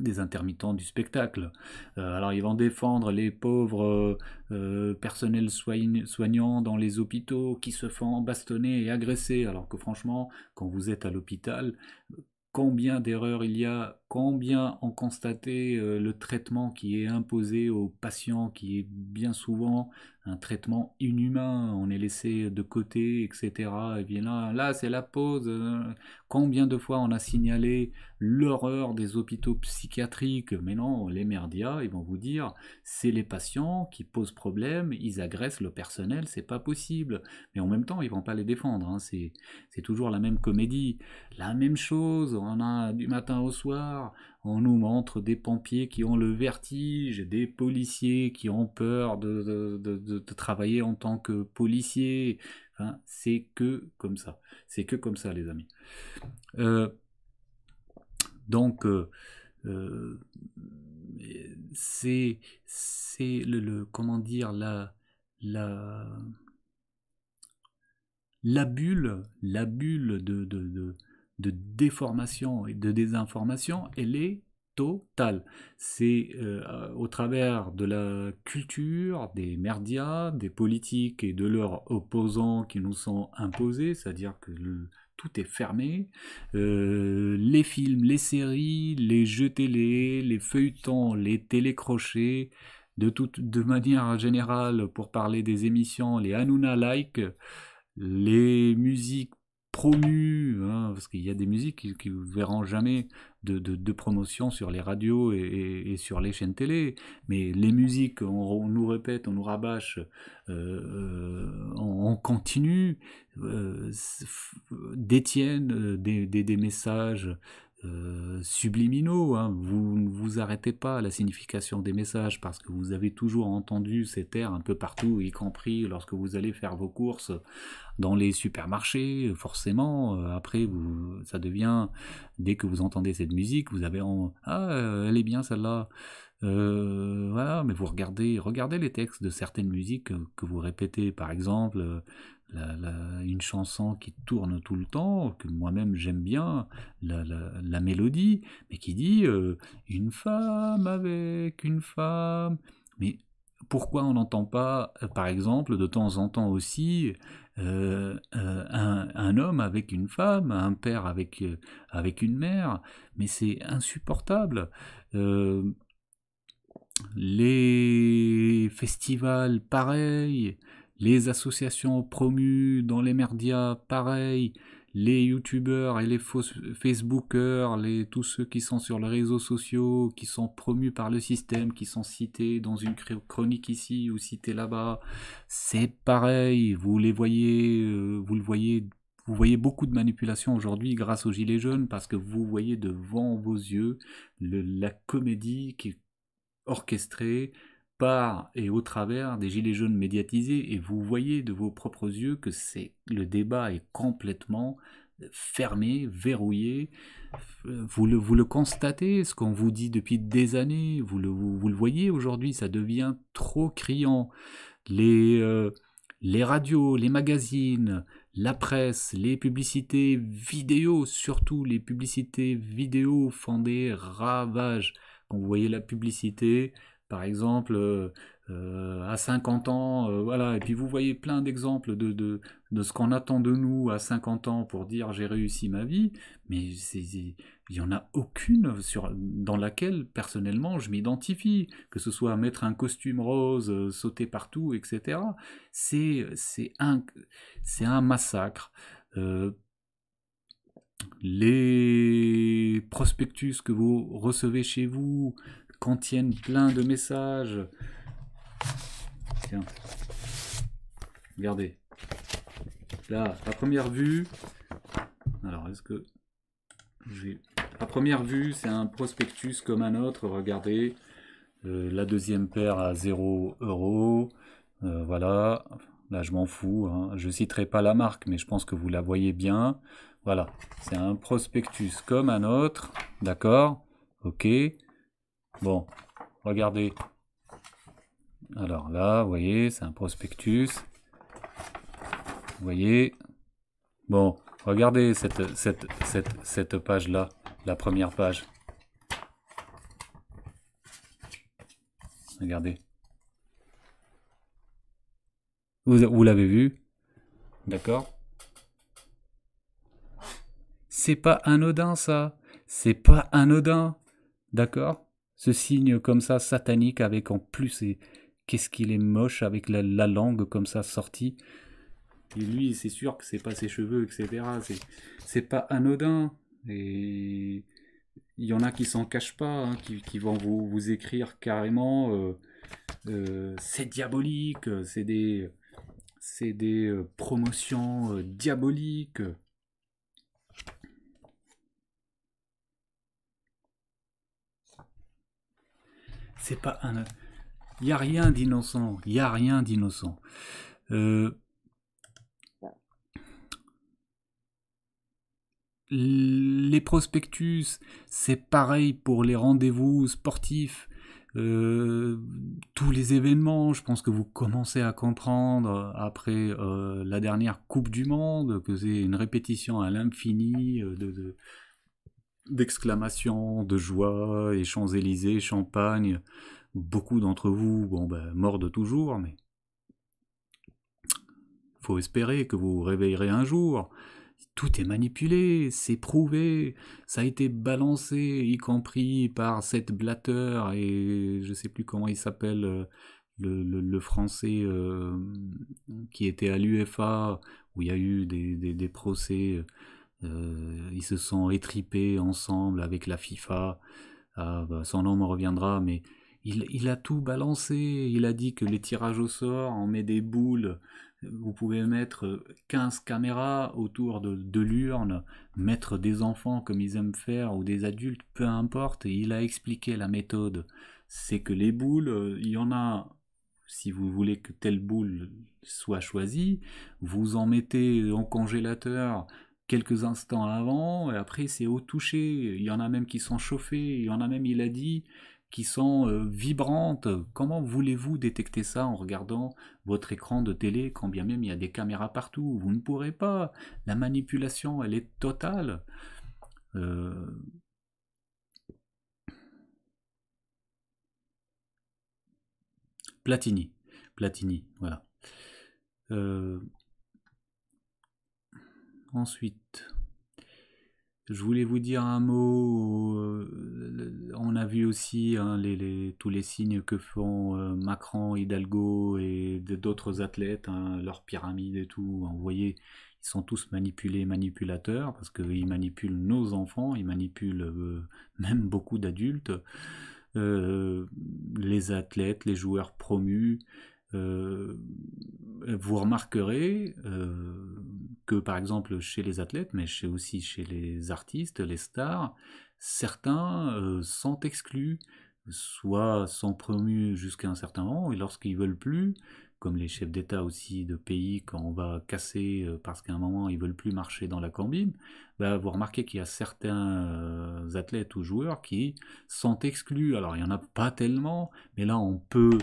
[SPEAKER 1] des intermittents du spectacle. Euh, alors ils vont défendre les pauvres euh, euh, personnels soignants dans les hôpitaux qui se font bastonner et agresser, alors que franchement, quand vous êtes à l'hôpital, combien d'erreurs il y a, combien ont constaté le traitement qui est imposé aux patients, qui bien souvent un traitement inhumain, on est laissé de côté, etc. Et bien là, là c'est la pause. Combien de fois on a signalé l'horreur des hôpitaux psychiatriques Mais non, les merdias, ils vont vous dire, c'est les patients qui posent problème, ils agressent le personnel, c'est pas possible. Mais en même temps, ils vont pas les défendre. Hein. C'est toujours la même comédie, la même chose. On a du matin au soir, on nous montre des pompiers qui ont le vertige, des policiers qui ont peur de, travailler en tant que policier, c'est que comme ça. C'est que comme ça, les amis. Euh, donc, euh, euh, c'est le, comment dire, la, la, la bulle, la bulle de, de de déformation et de désinformation, elle est totale. C'est euh, au travers de la culture, des médias, des politiques et de leurs opposants qui nous sont imposés, c'est-à-dire que tout est fermé. Euh, les films, les séries, les jeux télé, les feuilletons, les télécrochets, de toute de manière générale, pour parler des émissions, les Hanouna like, les musiques promu, hein, parce qu'il y a des musiques qui, ne verront jamais de, de, promotion sur les radios et, sur les chaînes télé. Mais les musiques, on, nous répète, on nous rabâche, euh, euh, on, continue, euh, détiennent des, des, des messages. Euh, subliminaux. Hein. Vous ne vous arrêtez pas à la signification des messages parce que vous avez toujours entendu ces air un peu partout, y compris lorsque vous allez faire vos courses dans les supermarchés. Forcément, euh, après, ça devient, dès que vous entendez cette musique, vous avez en, Ah, elle est bien celle-là. Euh, voilà, mais vous regardez, regardez les textes de certaines musiques que vous répétez, par exemple une chanson qui tourne tout le temps, que moi-même j'aime bien, la, mélodie, mais qui dit euh, une femme avec une femme. Mais pourquoi on n'entend pas, euh, par exemple, de temps en temps aussi, euh, un, un, homme avec une femme, un père avec, avec une mère Mais c'est insupportable les festivals pareils, les associations promues dans les médias, pareil. Les youtubeurs et les facebookers, les, tous ceux qui sont sur les réseaux sociaux, qui sont promus par le système, qui sont cités dans une chronique ici ou cités là-bas, c'est pareil. Vous les voyez, euh, vous le voyez vous voyez beaucoup de manipulation aujourd'hui grâce aux Gilets jaunes parce que vous voyez devant vos yeux la comédie qui est orchestrée par et au travers des gilets jaunes médiatisés et vous voyez de vos propres yeux que c'est le débat est complètement fermé, verrouillé. Vous le, vous le constatez, ce qu'on vous dit depuis des années, vous le, vous, le voyez aujourd'hui, ça devient trop criant. Les, euh, les radios, les magazines, la presse, les publicités vidéo, surtout les publicités vidéo font des ravages. Quand vous voyez la publicité, par exemple, euh, euh, à 50 ans, euh, voilà, et puis vous voyez plein d'exemples de, de, ce qu'on attend de nous à 50 ans pour dire j'ai réussi ma vie, mais il n'y en a aucune sur, dans laquelle personnellement je m'identifie, que ce soit mettre un costume rose, sauter partout, etc. C'est un, un massacre. les prospectus que vous recevez chez vous, contiennent plein de messages. Tiens. Regardez. Là, à première vue. Alors, est-ce que. J'ai. À première vue, c'est un prospectus comme un autre. Regardez. Euh, la deuxième paire à 0 euros. Euh, voilà. Là, je m'en fous. Hein. Je citerai pas la marque, mais je pense que vous la voyez bien. Voilà. C'est un prospectus comme un autre. D'accord Ok. Bon, regardez. Alors là, vous voyez, c'est un prospectus. Vous voyez. Bon, regardez cette, page-là, la première page. Regardez. Vous, vous l'avez vu D'accord C'est pas anodin ça. C'est pas anodin. D'accord ce signe comme ça satanique avec en plus et qu'est-ce qu'il est moche avec la, langue comme ça sortie. Et lui, c'est sûr que c'est pas ses cheveux, etc. C'est pas anodin. Et il y en a qui s'en cachent pas, hein, qui, vont vous, écrire carrément euh, euh, c'est diabolique, c'est des, des euh, promotions diaboliques. C'est pas un. Il n'y a rien d'innocent. Il n'y a rien d'innocent. Euh, les prospectus, c'est pareil pour les rendez-vous sportifs. Euh, tous les événements, je pense que vous commencez à comprendre après euh, la dernière Coupe du Monde, que c'est une répétition à l'infini de d'exclamations, de joie, et Champs-Élysées, champagne. Beaucoup d'entre vous, bon ben, morts toujours, mais faut espérer que vous vous réveillerez un jour. Tout est manipulé, c'est prouvé, ça a été balancé, y compris par cette blatteur, et je sais plus comment il s'appelle, euh, le, le, français euh, qui était à l'UFA, où il y a eu des, des, des procès. Euh, euh, ils se sont étripés ensemble avec la FIFA. Ah, bah, son nom me reviendra, mais il, a tout balancé. Il a dit que les tirages au sort, on met des boules. Vous pouvez mettre 15 caméras autour de, de l'urne, mettre des enfants comme ils aiment faire ou des adultes, peu importe. Et il a expliqué la méthode. C'est que les boules, euh, il y en a si vous voulez que telle boule soit choisie, vous en mettez en congélateur, quelques instants avant, et après c'est au toucher, il y en a même qui sont chauffés, il y en a même, il a dit, qui sont euh, vibrantes. Comment voulez-vous détecter ça en regardant votre écran de télé, quand bien même il y a des caméras partout Vous ne pourrez pas. La manipulation, elle est totale. Euh, Platini. Platini, voilà. Euh... Ensuite, je voulais vous dire un mot. Euh, on a vu aussi hein, tous les signes que font euh, Macron, Hidalgo et d'autres athlètes, hein, leur pyramide pyramides et tout. vous voyez, ils sont tous manipulés, manipulateurs, parce qu'ils manipulent nos enfants, ils manipulent euh, même beaucoup d'adultes, les athlètes, les joueurs promus. Euh, vous remarquerez euh, que par exemple chez les athlètes, mais chez aussi chez les artistes, les stars, certains euh, sont exclus, soit sont promus jusqu'à un certain moment, et lorsqu'ils veulent plus, comme les chefs d'État aussi de pays, quand on va casser parce qu'à un moment ils veulent plus marcher dans la combine bah, vous remarquez qu'il y a certains athlètes ou joueurs qui sont exclus. Alors il n'y en a pas tellement, mais là on peut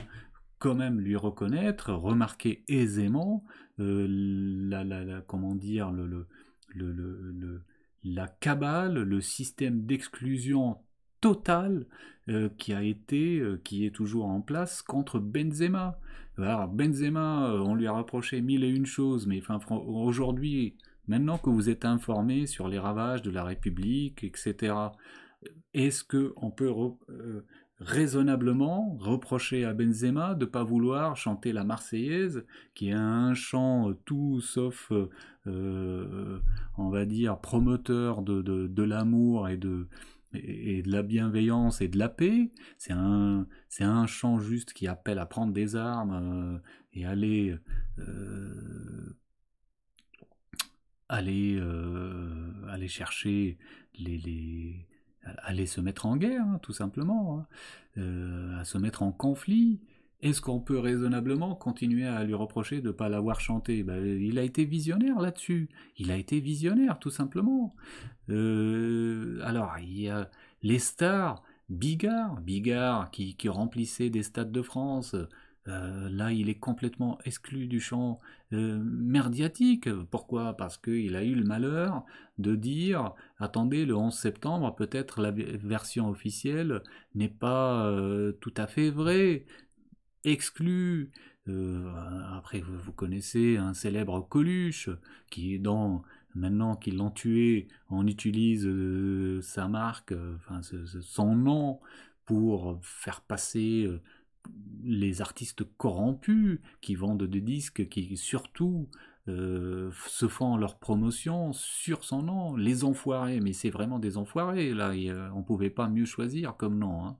[SPEAKER 1] quand même lui reconnaître, remarquer aisément euh, la, comment dire, le, le, le, la cabale, le système d'exclusion totale euh, qui a été, euh, qui est toujours en place contre Benzema. Alors Benzema, on lui a reproché mille et une choses, mais aujourd'hui, maintenant que vous êtes informé sur les ravages de la République, etc. Est-ce que on peut raisonnablement reprocher à Benzema de ne pas vouloir chanter la Marseillaise, qui est un chant euh, tout sauf, euh, euh, on va dire, promoteur de, l'amour et de, et de la bienveillance et de la paix. C'est un, c'est un chant juste qui appelle à prendre des armes et aller, aller, aller chercher les, aller se mettre en guerre, hein, tout simplement, hein, euh, à se mettre en conflit. Est-ce qu'on peut raisonnablement continuer à lui reprocher de ne pas l'avoir chanté ben, Il a été visionnaire là-dessus. Il a été visionnaire, tout simplement. Euh, alors, il y a les stars, Bigard, Bigard qui, qui remplissait des stades de France, euh, là, il est complètement exclu du champ euh, merdiatique. Pourquoi Parce qu'il a eu le malheur de dire attendez, le 11 septembre, peut-être la version officielle n'est pas euh, tout à fait vraie. Exclu. après, vous, connaissez un célèbre Coluche qui, dans maintenant qu'ils l'ont tué, on utilise sa marque, son nom pour faire passer les artistes corrompus qui vendent des disques, qui surtout euh, se font leur promotion sur son nom, les enfoirés, mais c'est vraiment des enfoirés, là, euh, on ne pouvait pas mieux choisir comme nom.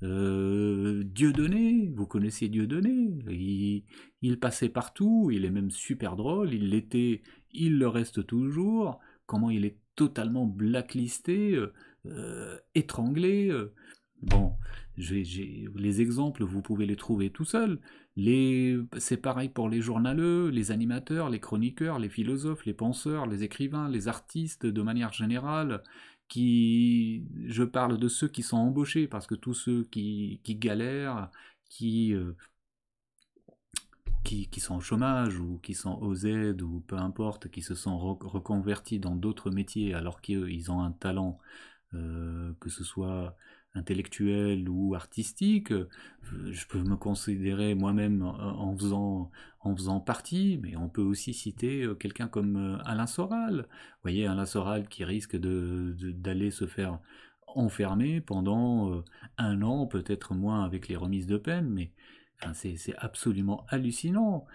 [SPEAKER 1] Dieu hein. Donné, Dieudonné, vous connaissez Dieu Donné, il passait partout, il est même super drôle, il l'était, il le reste toujours, comment il est totalement blacklisté, euh, étranglé Bon, les exemples, vous pouvez les trouver tout seul. C'est pareil pour les journaleux, les animateurs, les chroniqueurs, les philosophes, les penseurs, les écrivains, les artistes de manière générale. Qui, je parle de ceux qui sont embauchés, parce que tous ceux qui, qui galèrent, qui, euh, qui, sont au chômage ou qui sont aux aides ou peu importe, qui se sont reconvertis dans d'autres métiers alors qu'ils ont un talent, euh, que ce soit intellectuelle ou artistique. Euh, je peux me considérer moi-même euh, en faisant, en faisant partie, mais on peut aussi citer euh, quelqu'un comme Alain Soral. Vous voyez, Alain Soral qui risque d'aller de, d'aller se faire enfermer pendant un an, peut-être moins avec les remises de peine, mais enfin, c'est absolument hallucinant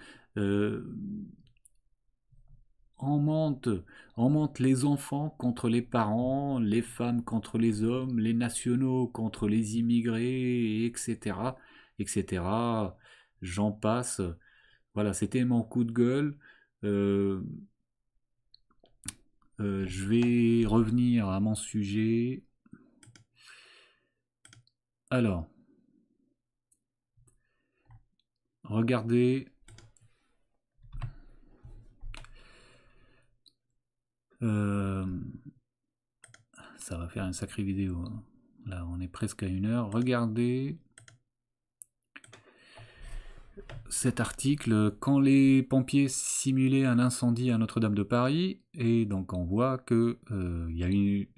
[SPEAKER 1] on monte, les enfants contre les parents, les femmes contre les hommes, les nationaux contre les immigrés, etc. etc. J'en passe. Voilà, c'était mon coup de gueule. Euh, euh, je vais revenir à mon sujet. Alors, regardez Euh, ça va faire une sacrée vidéo. Hein. Là, on est presque à une heure. Regardez cet article quand les pompiers simulaient un incendie à Notre-Dame de Paris et donc on voit que euh, il y a eu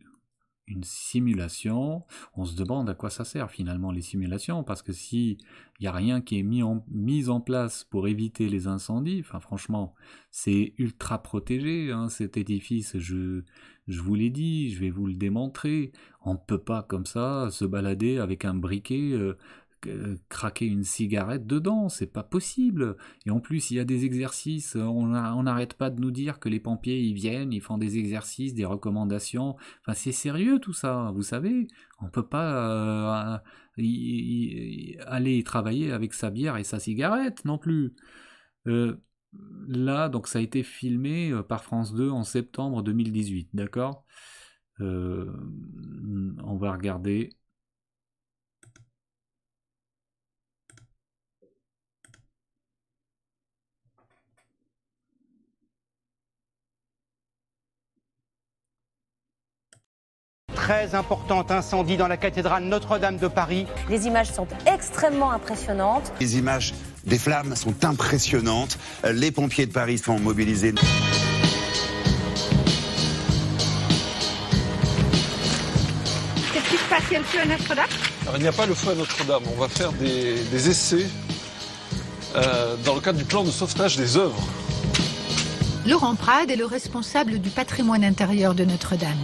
[SPEAKER 1] une simulation, on se demande à quoi ça sert finalement les simulations, parce que si il n'y a rien qui est mis en, en place pour éviter les incendies, enfin franchement, c'est ultra protégé hein, cet édifice, je, je vous l'ai dit, je vais vous le démontrer, on ne peut pas comme ça se balader avec un briquet euh, craquer une cigarette dedans, c'est pas possible. Et en plus, il y a des exercices, on n'arrête pas de nous dire que les pompiers, ils viennent, ils font des exercices, des recommandations. Enfin, c'est sérieux tout ça, vous savez. On peut pas euh, y, aller travailler avec sa bière et sa cigarette non plus. Euh, là, donc ça a été filmé euh, par France 2 en septembre 2018, d'accord On va regarder très important incendie dans la cathédrale Notre-Dame de Paris. Les images sont extrêmement impressionnantes. Les images des flammes sont impressionnantes. Euh, les pompiers de Paris sont mobilisés. Qu'est-ce qui se passe Il y a le feu à Notre-Dame Il n'y a pas le feu à Notre-Dame. On va faire des, essais euh, dans le cadre du plan de sauvetage des œuvres. Laurent Prade est le responsable du patrimoine intérieur de Notre-Dame.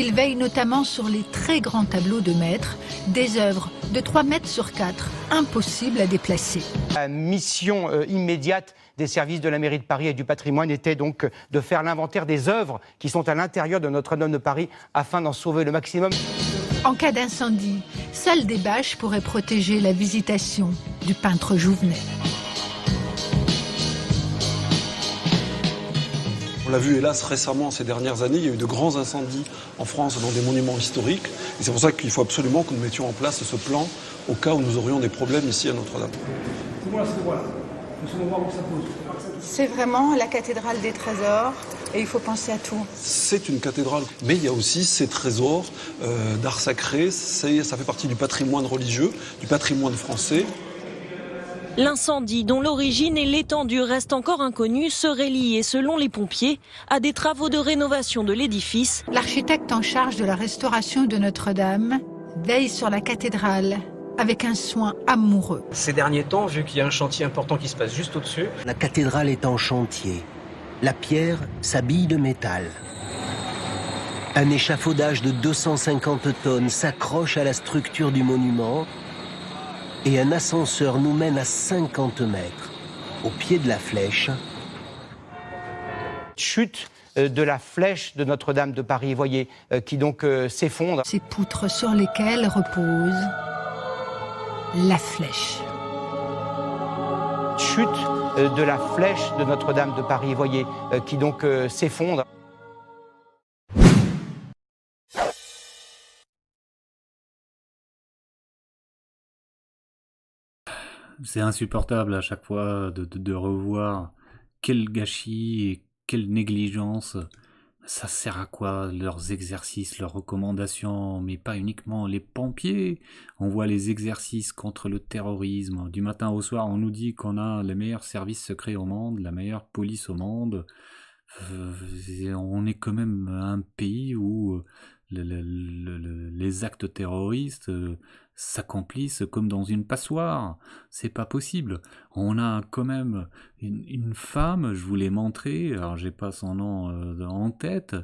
[SPEAKER 1] Il veille notamment sur les très grands tableaux de maître, des œuvres de 3 mètres sur 4, impossibles à déplacer. La mission euh, immédiate des services de la mairie de Paris et du patrimoine était donc euh, de faire l'inventaire des œuvres qui sont à l'intérieur de Notre-Dame de Paris afin d'en sauver le maximum. En cas d'incendie, seule des bâches pourraient protéger la visitation du peintre Jouvenet. On l'a vu, hélas, récemment, ces dernières années, il y a eu de grands incendies en France dans des monuments historiques. c'est pour ça qu'il faut absolument que nous mettions en place ce plan au cas où nous aurions des problèmes ici à Notre-Dame. C'est vraiment la cathédrale des trésors et il faut penser à tout. C'est une cathédrale, mais il y a aussi ces trésors euh, d'art sacré, ça fait partie du patrimoine religieux, du patrimoine français. L'incendie, dont l'origine et l'étendue restent encore inconnues, serait lié, selon les pompiers, à des travaux de rénovation de l'édifice. L'architecte en charge de la restauration de Notre-Dame veille sur la cathédrale avec un soin amoureux. Ces derniers temps, vu qu'il y a un chantier important qui se passe juste au-dessus. La cathédrale est en chantier. La pierre s'habille de métal. Un échafaudage de 250 tonnes s'accroche à la structure du monument et un ascenseur nous mène à 50 mètres, au pied de la flèche. Chute euh, de la flèche de Notre-Dame de Paris, voyez, euh, qui donc euh, s'effondre. Ces poutres sur lesquelles repose la flèche. Chute de la flèche de Notre-Dame de Paris, voyez, qui donc s'effondre. c'est insupportable à chaque fois de, de, revoir quel gâchis et quelle négligence. Ça sert à quoi leurs exercices, leurs recommandations, mais pas uniquement les pompiers. On voit les exercices contre le terrorisme. Du matin au soir, on nous dit qu'on a les meilleurs services secrets au monde, la meilleure police au monde. Euh, on est quand même un pays où les actes terroristes euh, s'accomplissent comme dans une passoire. C'est pas possible. On a quand même une, femme, je vous l'ai montré, alors j'ai pas son nom euh, en tête,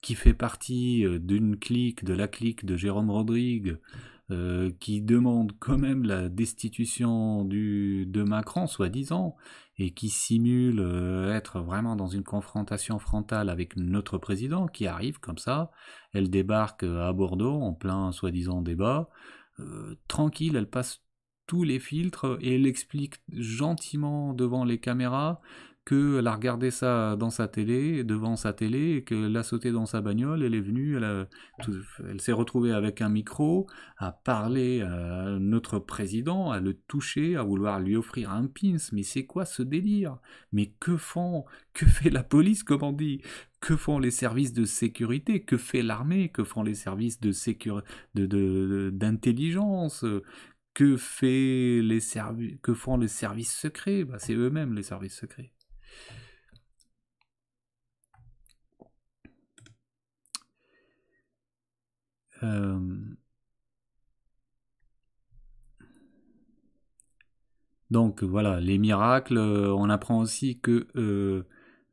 [SPEAKER 1] qui fait partie euh, d'une clique, de la clique de Jérôme Rodrigue, euh, qui demande quand même la destitution du, de Macron, soi-disant, et qui simule être vraiment dans une confrontation frontale avec notre président, qui arrive comme ça, elle débarque à Bordeaux en plein soi-disant débat, euh, tranquille, elle passe tous les filtres et elle explique gentiment devant les caméras qu'elle a regardé ça dans sa télé, devant sa télé, que qu'elle a sauté dans sa bagnole, elle est venue, elle, elle s'est retrouvée avec un micro, à parler à notre président, à le toucher, à vouloir lui offrir un pins. Mais c'est quoi ce délire Mais que font Que fait la police, comme on dit que font les services de sécurité, que fait l'armée, que font les services de d'intelligence, de, d'intelligence? Euh, que, font les services secrets. Bah, c'est eux-mêmes les services secrets. Euh. Donc voilà, les miracles, euh, on apprend aussi que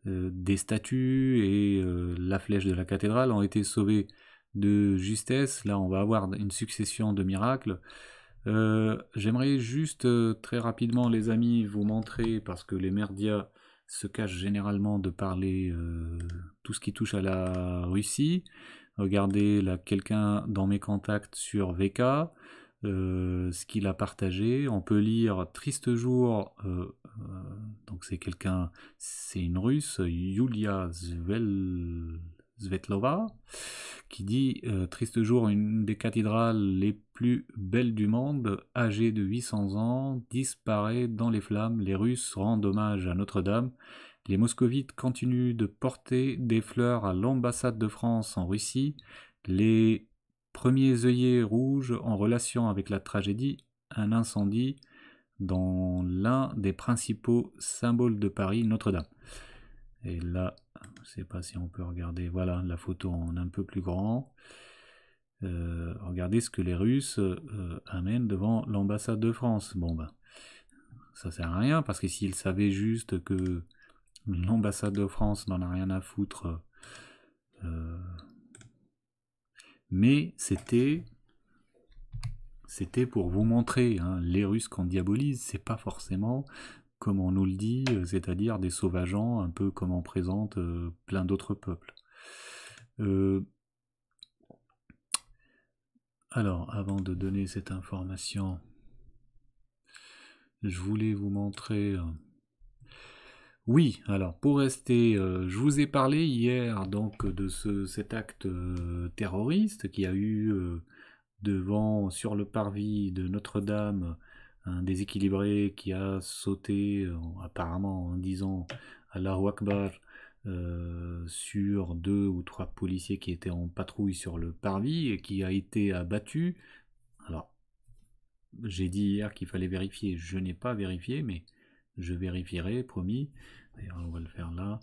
[SPEAKER 1] euh, des statues et euh, la flèche de la cathédrale ont été sauvées de justesse. Là, on va avoir une succession de miracles. Euh, j'aimerais juste très rapidement, les amis, vous montrer, parce que les merdias se cachent généralement de parler tout ce qui touche à la Russie. Regardez, là, quelqu'un dans mes contacts sur VK. Euh, ce qu'il a partagé. On peut lire Triste jour, euh, euh, donc c'est quelqu'un, c'est une russe, Yulia Svetlova, qui dit Triste jour, une des cathédrales les plus belles du monde, âgée de 800 ans, disparaît dans les flammes. Les Russes rendent hommage à Notre-Dame. Les moscovites continuent de porter des fleurs à l'ambassade de France en Russie. Les Premier œillet rouge en relation avec la tragédie, un incendie dans l'un des principaux symboles de Paris, Notre-Dame. Et là, je ne sais pas si on peut regarder, voilà la photo en un peu plus grand. Euh, regardez ce que les Russes euh, amènent devant l'ambassade de France. Bon ben, ça sert à rien parce que s'ils savaient juste que l'ambassade de France n'en a rien à foutre euh, mais c'était c'était pour vous montrer hein, les Russes qu'on diabolise, c'est pas forcément comme on nous le dit, euh, c'est-à-dire des sauvageants, un peu comme on présente euh, plein d'autres peuples. Euh, alors, avant de donner cette information, je voulais vous montrer oui, alors pour rester, euh, je vous ai parlé hier donc de ce, cet acte euh, terroriste qui a eu euh, devant sur le parvis de Notre-Dame un déséquilibré qui a sauté apparemment en disant Allahu Akbar sur deux ou trois policiers qui étaient en patrouille sur le parvis et qui a été abattu. Alors j'ai dit hier qu'il fallait vérifier, je n'ai pas vérifié, mais je vérifierai, promis. D'ailleurs, on va le faire là.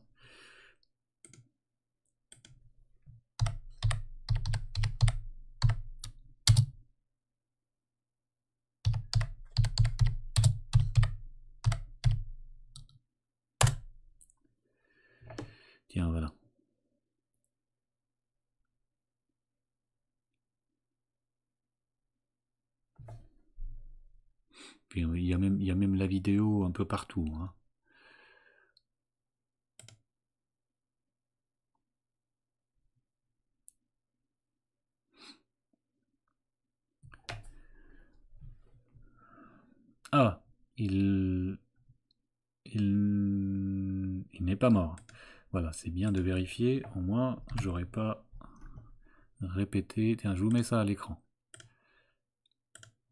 [SPEAKER 1] Euh, il y, a même, la vidéo un peu partout. Hein. Ah, il, il n'est pas mort. Voilà, c'est bien de vérifier. Au moins, j'aurais pas répété. Tiens, je vous mets ça à l'écran.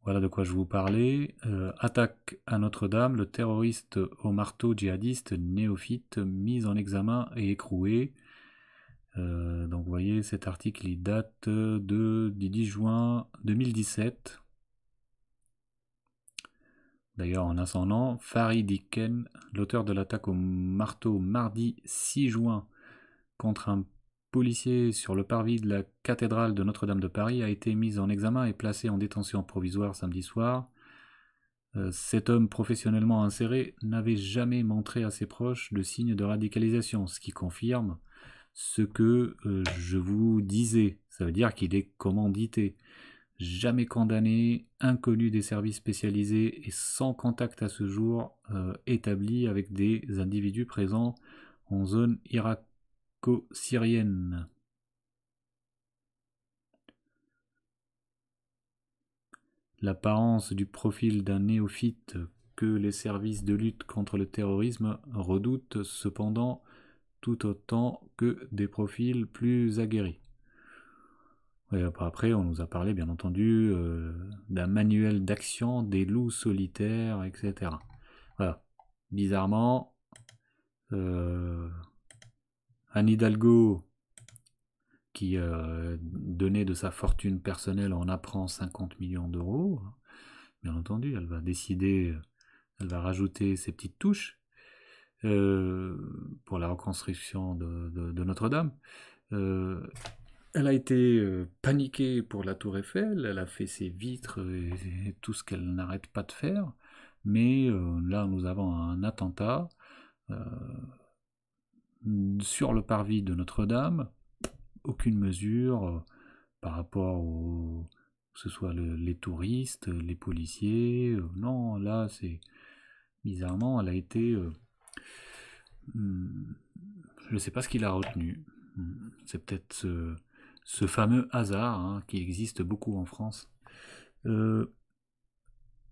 [SPEAKER 1] Voilà de quoi je vous parlais. Euh, attaque à Notre-Dame, le terroriste au marteau djihadiste néophyte mis en examen et écroué. Euh, donc vous voyez, cet article il date de, du 10 juin 2017. D'ailleurs, en ascendant, Farid Iken, l'auteur de l'attaque au marteau mardi 6 juin contre un policier sur le parvis de la cathédrale de Notre-Dame de Paris a été mis en examen et placé en détention provisoire samedi soir. Euh, cet homme professionnellement inséré n'avait jamais montré à ses proches de signes de radicalisation, ce qui confirme ce que euh, je vous disais. Ça veut dire qu'il est commandité, jamais condamné, inconnu des services spécialisés et sans contact à ce jour euh, établi avec des individus présents en zone Irak syrienne L'apparence du profil d'un néophyte que les services de lutte contre le terrorisme redoutent cependant tout autant que des profils plus aguerris. après, on nous a parlé bien entendu euh, d'un manuel d'action des loups solitaires, etc. Voilà. Bizarrement, euh Anne Hidalgo, qui euh, donnait de sa fortune personnelle en apprend 50 millions d'euros, bien entendu, elle va décider, elle va rajouter ses petites touches euh, pour la reconstruction de, Notre-Dame. Euh, elle a été paniquée pour la tour Eiffel, elle a fait ses vitres et tout ce qu'elle n'arrête pas de faire, mais là nous avons un attentat sur le parvis de Notre-Dame, aucune mesure euh, par rapport aux, que ce soit les touristes, les policiers. Euh, non, là, c'est bizarrement, elle a été. Euh, hmm, je ne sais pas ce qu'il a retenu. Hmm, c'est peut-être ce, fameux hasard hein, qui existe beaucoup en France.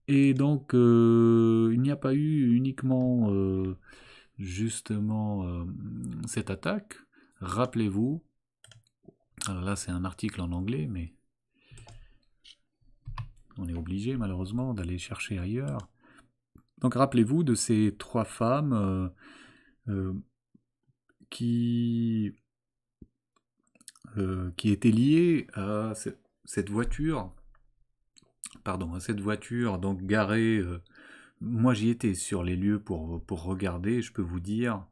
[SPEAKER 1] et donc, il n'y a pas eu uniquement justement euh, cette attaque, rappelez-vous, alors là c'est un article en anglais, mais on est obligé malheureusement d'aller chercher ailleurs. Donc rappelez-vous de ces trois femmes euh, euh, qui, qui étaient liées à cette voiture, pardon, à cette voiture donc garée moi j'y étais sur les lieux pour, pour regarder, je peux vous dire,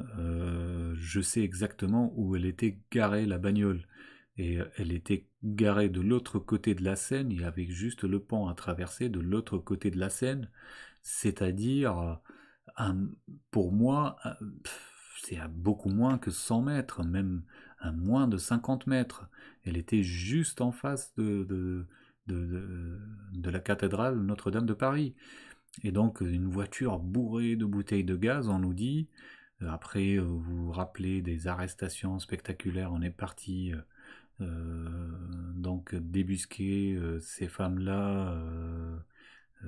[SPEAKER 1] euh, je sais exactement où elle était garée la bagnole. Et euh, elle était garée de l'autre côté de la Seine et avec juste le pont à traverser de l'autre côté de la Seine, c'est-à-dire euh, pour moi c'est à beaucoup moins que 100 mètres, même à moins de 50 mètres. Elle était juste en face de, de, de, de la cathédrale Notre-Dame de Paris. Et donc euh, une voiture bourrée de bouteilles de gaz, on nous dit, euh, après euh, vous vous rappelez des arrestations spectaculaires, on est parti donc débusquer ces femmes-là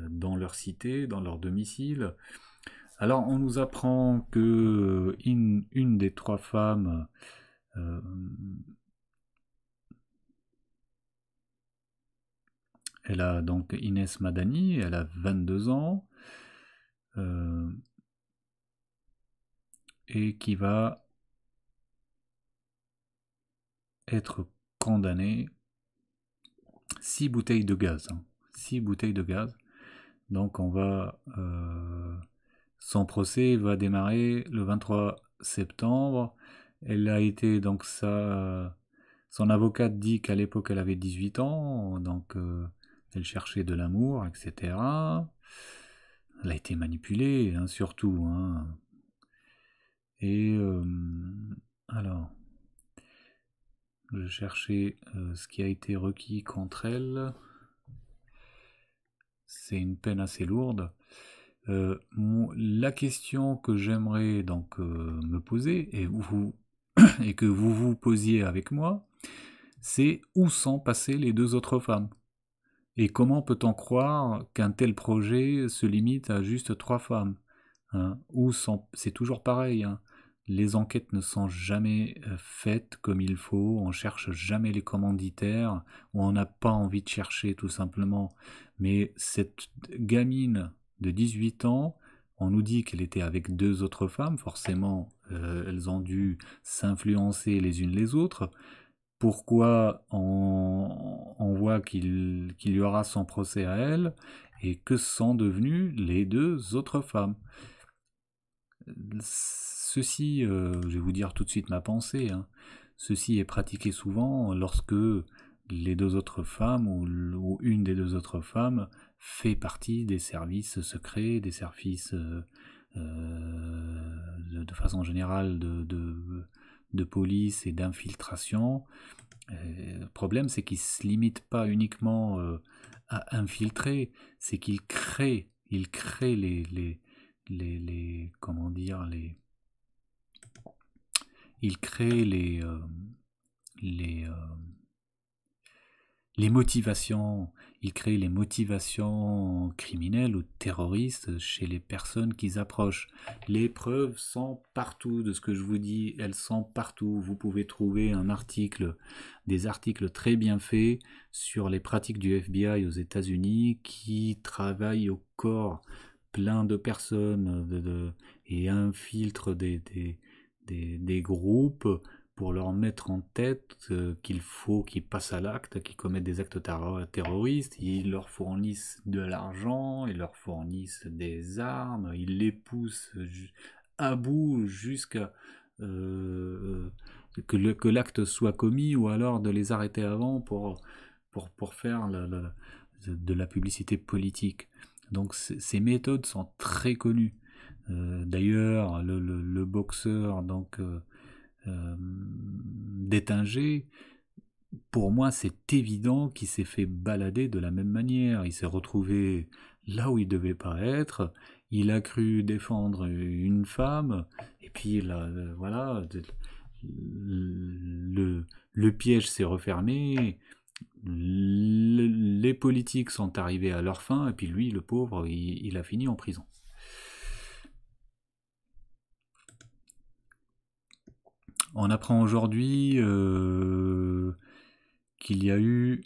[SPEAKER 1] dans leur cité, dans leur domicile. Alors on nous apprend que une, une des trois femmes Elle a donc Inès Madani, elle a 22 ans, euh, et qui va être condamnée six bouteilles de gaz. 6 hein. bouteilles de gaz. Donc on va... Euh, son procès va démarrer le 23 septembre. Elle a été donc sa... Son avocate dit qu'à l'époque elle avait 18 ans, donc euh, elle cherchait de l'amour, etc. Elle a été manipulée, hein, surtout. Hein. Et euh, alors, je cherchais euh, ce qui a été requis contre elle. C'est une peine assez lourde. Euh, la question que j'aimerais donc me poser et, vous, [coughs] et que vous vous posiez avec moi, c'est où sont passées les deux autres femmes et comment peut-on croire qu'un tel projet se limite à juste trois femmes hein, Ou c'est toujours pareil. Hein. les enquêtes ne sont jamais euh, faites comme il faut, on cherche jamais les commanditaires, on n'a pas envie de chercher tout simplement. Mais cette gamine de 18 ans, on nous dit qu'elle était avec deux autres femmes, forcément euh, elles ont dû s'influencer les unes les autres pourquoi on, voit qu'il y aura son procès à elle et que sont devenues les deux autres femmes. Ceci, euh, je vais vous dire tout de suite ma pensée, hein. ceci est pratiqué souvent lorsque les deux autres femmes ou, une des deux autres femmes fait partie des services secrets, des services euh, euh, de, façon générale de de police et d'infiltration. Euh, le problème, c'est qu'il ne se limite pas uniquement euh, à infiltrer, c'est qu'il crée il crée les, les, les, les, comment dire, les, il crée les, euh, les, les motivations. Ils créent les motivations criminelles ou terroristes chez les personnes qu'ils approchent. Les preuves sont partout de ce que je vous dis. Elles sont partout. Vous pouvez trouver un article, des articles très bien faits sur les pratiques du FBI aux États-Unis qui travaillent au corps plein de personnes et infiltrent des groupes pour leur mettre en tête euh, qu'il faut qu'ils passent à l'acte, qu'ils commettent des actes terroristes. Ils leur fournissent de l'argent, ils leur fournissent des armes, ils les poussent à bout jusqu'à euh, euh que l'acte soit commis ou alors de les arrêter avant pour, pour, pour faire de la publicité politique. Donc ces méthodes sont très connues. Euh, d'ailleurs, le, boxeur, donc euh, pour moi, c'est évident qu'il s'est fait balader de la même manière. Il s'est retrouvé là où il devait pas être. Il a cru défendre une femme, et puis là, euh, voilà, le, piège s'est refermé. les politiques sont arrivés à leur fin, et puis lui, le pauvre, il a fini en prison. On apprend aujourd'hui euh, qu'il y a eu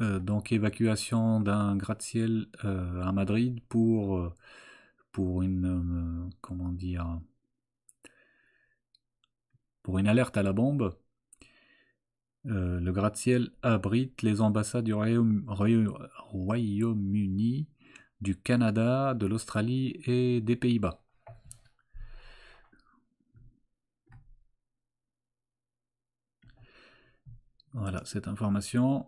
[SPEAKER 1] euh, donc évacuation d'un gratte-ciel euh, à Madrid pour, pour une comment dire pour une alerte à la bombe. le gratte-ciel abrite les ambassades du Royaume-Uni, du Canada, de l'Australie et des Pays-Bas. Voilà, cette information.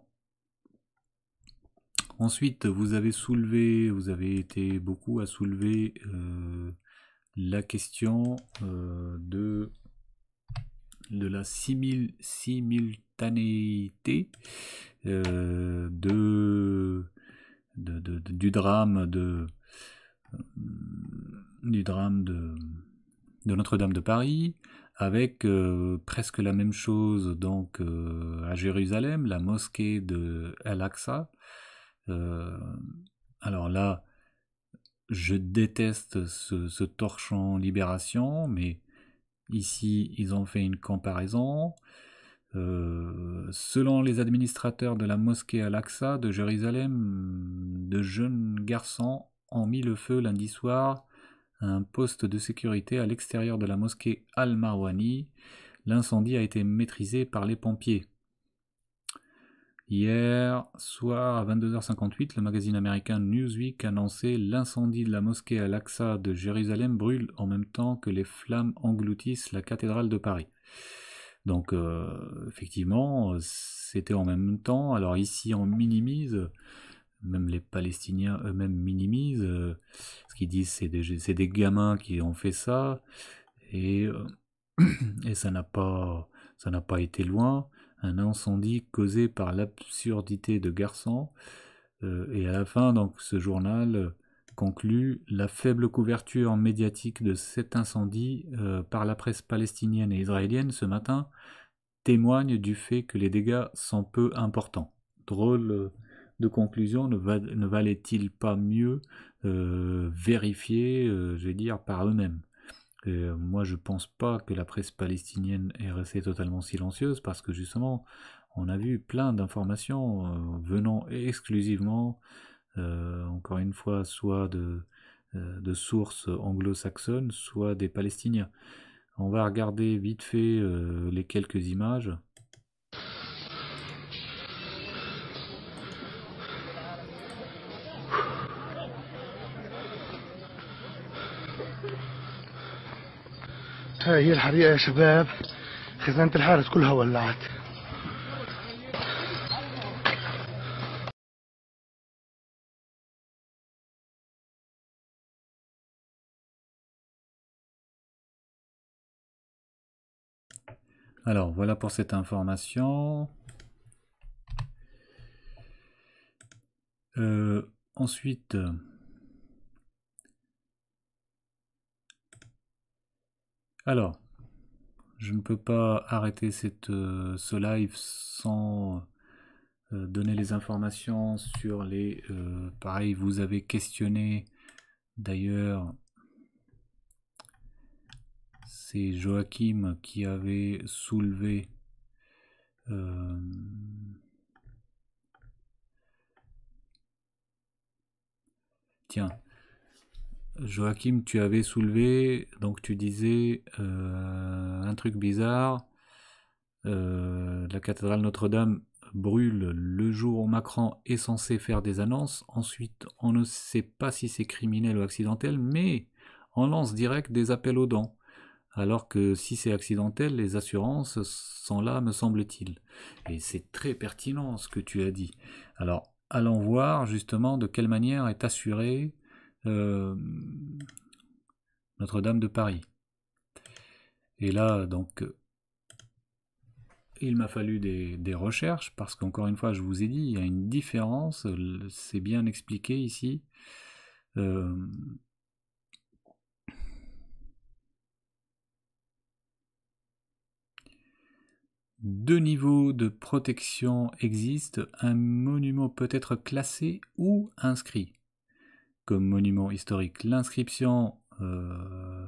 [SPEAKER 1] Ensuite, vous avez soulevé, vous avez été beaucoup à soulever euh, la question euh, de, de la simultanéité euh, de, de, du drame de du drame de, Notre-Dame de Paris, avec euh, presque la même chose donc euh, à Jérusalem, la mosquée de Al-Aqsa. Euh, alors là, je déteste ce, ce, torchon libération, mais ici ils ont fait une comparaison. selon les administrateurs de la mosquée Al-Aqsa de Jérusalem, de jeunes garçons ont mis le feu lundi soir un poste de sécurité à l'extérieur de la mosquée Al-Marwani. L'incendie a été maîtrisé par les pompiers. Hier soir à 22h58, le magazine américain Newsweek annonçait l'incendie de la mosquée Al-Aqsa de Jérusalem brûle en même temps que les flammes engloutissent la cathédrale de Paris. Donc euh, effectivement, euh, c'était en même temps. Alors ici on minimise, même les Palestiniens eux-mêmes minimisent. Euh, ce qu'ils disent, c'est des, gamins qui ont fait ça, et, euh, [clears throat] ça n'a pas, pas été loin. Un incendie causé par l'absurdité de garçons. Euh, et à la fin, donc, ce journal conclut la faible couverture médiatique de cet incendie par la presse palestinienne et israélienne ce matin témoigne du fait que les dégâts sont peu importants. Drôle de conclusion ne, valait-il pas mieux euh, vérifier, euh, je vais dire, par eux-mêmes euh, Moi, je pense pas que la presse palestinienne est restée totalement silencieuse parce que justement, on a vu plein d'informations venant exclusivement, encore une fois, soit de, de sources anglo-saxonnes, soit des Palestiniens. On va regarder vite fait les quelques images. Alors voilà pour cette information. Euh, ensuite, Alors, je ne peux pas arrêter cette, euh, ce live sans euh, donner les informations sur les... Euh, pareil, vous avez questionné d'ailleurs... C'est Joachim qui avait soulevé Tiens, Joachim, tu avais soulevé, donc tu disais euh, un truc bizarre. Euh, la cathédrale Notre-Dame brûle le jour où Macron est censé faire des annonces. Ensuite, on ne sait pas si c'est criminel ou accidentel, mais on lance direct des appels aux dents, Alors que si c'est accidentel, les assurances sont là, me semble-t-il. Et c'est très pertinent ce que tu as dit. Alors, allons voir justement de quelle manière est assurée euh, Notre-Dame de Paris. Et là, donc, il m'a fallu des, recherches parce qu'encore une fois, je vous ai dit, il y a une différence, c'est bien expliqué ici. Euh, deux niveaux de protection existent, un monument peut être classé ou inscrit comme monument historique l'inscription euh,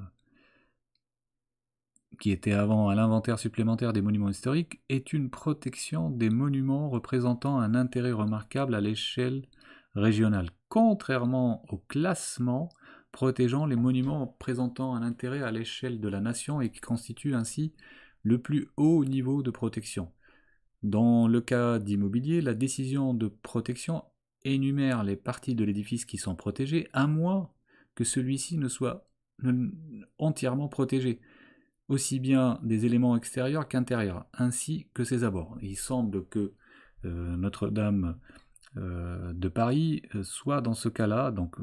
[SPEAKER 1] qui était avant à l'inventaire supplémentaire des monuments historiques est une protection des monuments représentant un intérêt remarquable à l'échelle régionale, contrairement au classement protégeant les monuments présentant un intérêt à l'échelle de la nation et qui constitue ainsi le plus haut niveau de protection. Dans le cas d'immobilier, la décision de protection énumère les parties de l'édifice qui sont protégées, à moins que celui-ci ne soit entièrement protégé, aussi bien des éléments extérieurs qu'intérieurs, ainsi que ses abords. Il semble que euh, Notre-Dame euh, de Paris euh, soit dans ce cas-là, donc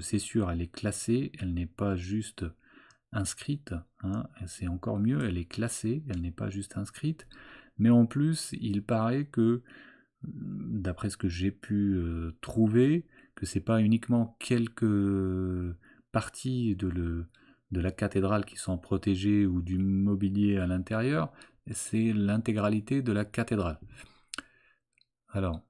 [SPEAKER 1] c'est sûr, elle est classée, elle n'est pas juste inscrite, hein, c'est encore mieux, elle est classée, elle n'est pas juste inscrite, mais en plus, il paraît que d'après ce que j'ai pu euh, trouver, que c'est pas uniquement quelques parties de, de la cathédrale qui sont protégées ou du mobilier à l'intérieur, c'est l'intégralité de la cathédrale. Alors,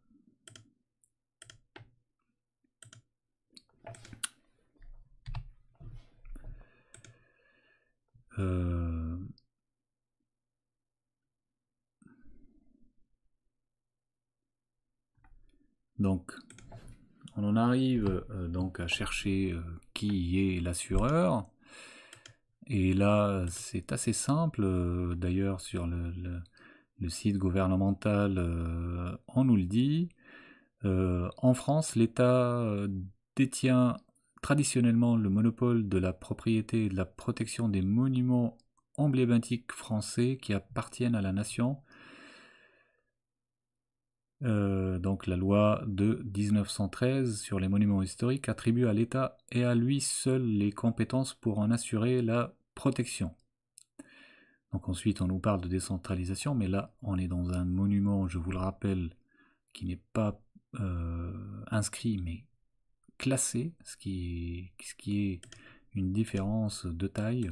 [SPEAKER 1] euh, Donc, on en arrive euh, donc à chercher euh, qui est l'assureur. Et là, c'est assez simple. Euh, d'ailleurs, sur le, site gouvernemental, on nous le dit. en France, l'État détient traditionnellement le monopole de la propriété et de la protection des monuments emblématiques français qui appartiennent à la nation euh, donc la loi de 1913 sur les monuments historiques attribue à l'État et à lui seul les compétences pour en assurer la protection. Donc ensuite on nous parle de décentralisation, mais là on est dans un monument, je vous le rappelle, qui n'est pas euh, inscrit mais classé, ce qui, est, une différence de taille.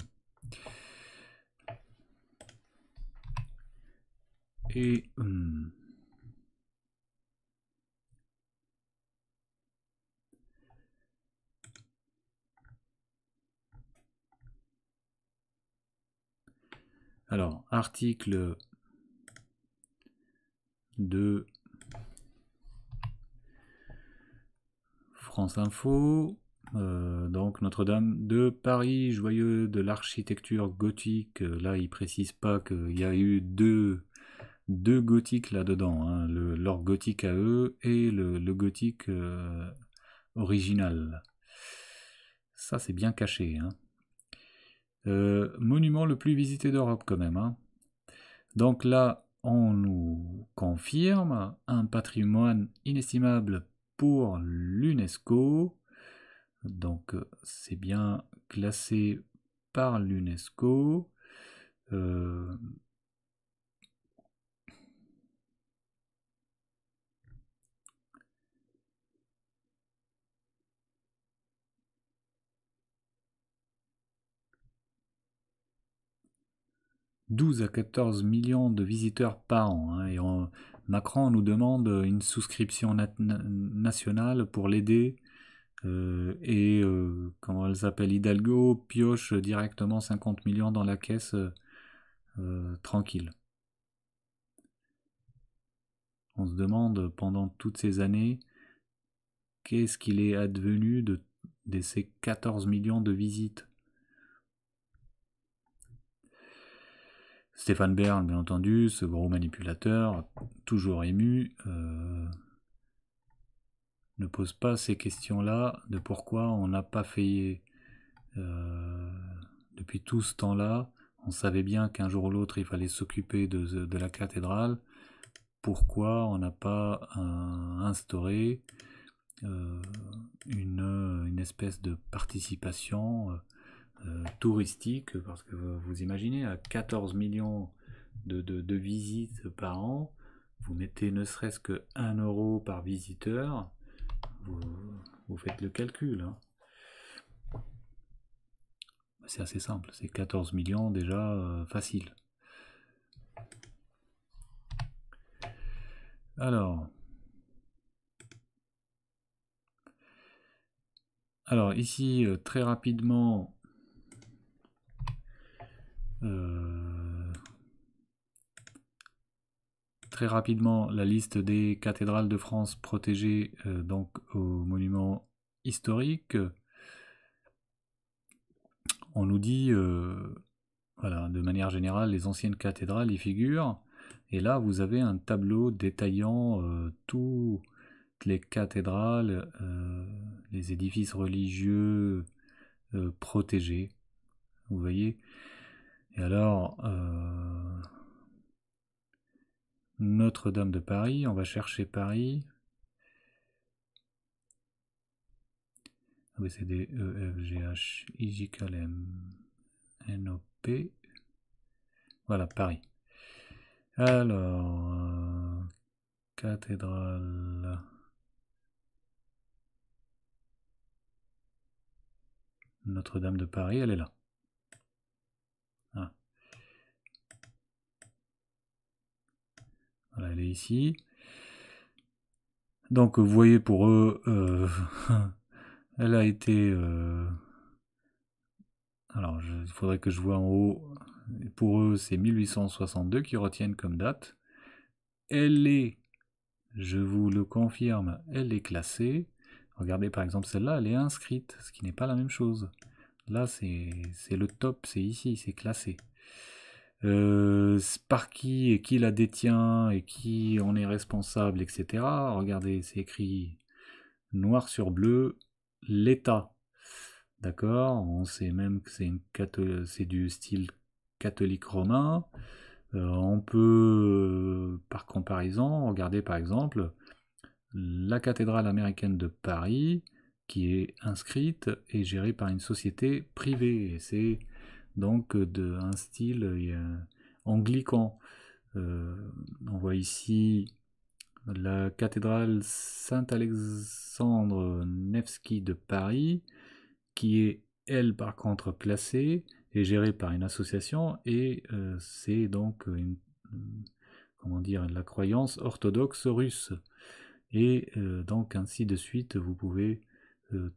[SPEAKER 1] Et hum, Alors, article de France Info. Euh, donc Notre-Dame de Paris, joyeux de l'architecture gothique. Là, il précise pas qu'il y a eu deux, deux gothiques là-dedans. Hein. Le, leur gothique à eux et le, gothique euh, original. Ça, c'est bien caché. Hein. Euh, monument le plus visité d'Europe quand même. Hein. Donc là, on nous confirme un patrimoine inestimable pour l'UNESCO. Donc euh, c'est bien classé par l'UNESCO. Euh, 12 à 14 millions de visiteurs par an. Hein, et Macron nous demande une souscription nationale pour l'aider. Euh, et euh, comment elle s'appelle Hidalgo pioche directement 50 millions dans la caisse euh, tranquille. On se demande pendant toutes ces années qu'est-ce qu'il est advenu de ces 14 millions de visites Stéphane Bern, bien entendu, ce gros manipulateur, toujours ému, euh, ne pose pas ces questions-là de pourquoi on n'a pas fait... Euh, depuis tout ce temps-là, on savait bien qu'un jour ou l'autre, il fallait s'occuper de, la cathédrale. Pourquoi on n'a pas euh, instauré une, une, espèce de participation euh, touristique, parce que vous, imaginez, à 14 millions de, visites par an, vous mettez ne serait-ce que 1 euro par visiteur, vous, vous faites le calcul. Hein. C'est assez simple, c'est 14 millions déjà euh, facile. Alors, alors ici, euh, très rapidement, euh, très rapidement la liste des cathédrales de France protégées euh, donc aux monuments historiques. On nous dit, euh, voilà, de manière générale, les anciennes cathédrales y figurent. Et là, vous avez un tableau détaillant toutes les cathédrales, les édifices religieux protégés. Vous voyez et alors, euh, Notre-Dame de Paris, on va chercher Paris. Ah D E, F, G, H, I, J, e M, N, O, P. Voilà, Paris. Alors, euh, cathédrale. Notre-Dame de Paris, elle est là. elle est ici. Donc vous voyez pour eux, euh, [laughs] elle a été... Euh, alors il faudrait que je vois en haut. Pour eux, c'est 1862 qui retiennent comme date. Elle est, je vous le confirme, elle est classée. Regardez par exemple celle-là, elle est inscrite, ce qui n'est pas la même chose. Là, c'est le top, c'est ici, c'est classé. Euh, par qui et qui la détient et qui en est responsable, etc. Regardez, c'est écrit noir sur bleu, l'État. D'accord On sait même que c'est du style catholique romain. Euh, on peut, euh, par comparaison, regarder par exemple la cathédrale américaine de Paris, qui est inscrite et gérée par une société privée. Et c'est donc euh, de un style euh, anglican. Euh, on voit ici la cathédrale Saint-Alexandre Nevsky de Paris, qui est elle par contre classée et gérée par une association, et c'est donc une, comment dire, la croyance orthodoxe russe. Et donc ainsi de suite, vous pouvez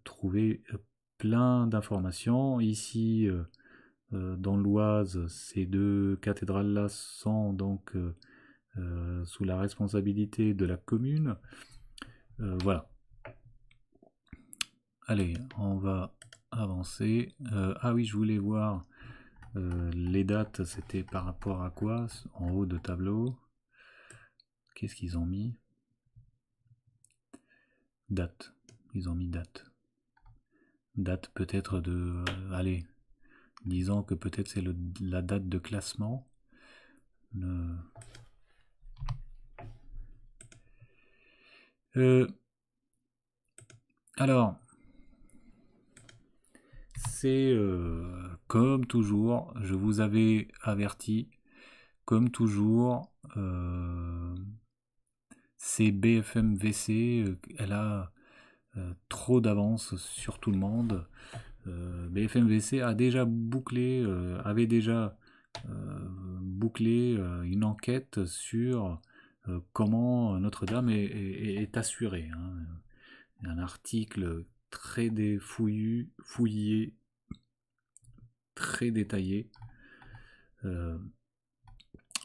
[SPEAKER 1] trouver plein d'informations. Ici, euh, dans l'Oise, ces deux cathédrales-là sont donc euh, euh, sous la responsabilité de la commune. voilà. Allez, on va avancer. ah oui, je voulais voir les dates, c'était par rapport à quoi En haut de tableau. Qu'est-ce qu'ils ont mis Date. Ils ont mis date. Date peut-être de... allez, disant que peut-être c'est la date de classement. Euh, alors, c'est euh, comme toujours, je vous avais averti, comme toujours, euh, c'est BFM VC, elle a trop d'avance sur tout le monde. BFMVC euh, a déjà bouclé, euh, avait déjà euh, bouclé une enquête sur comment Notre-Dame est, est, assurée. Hein. Un article très défouillé, fouillé, très détaillé.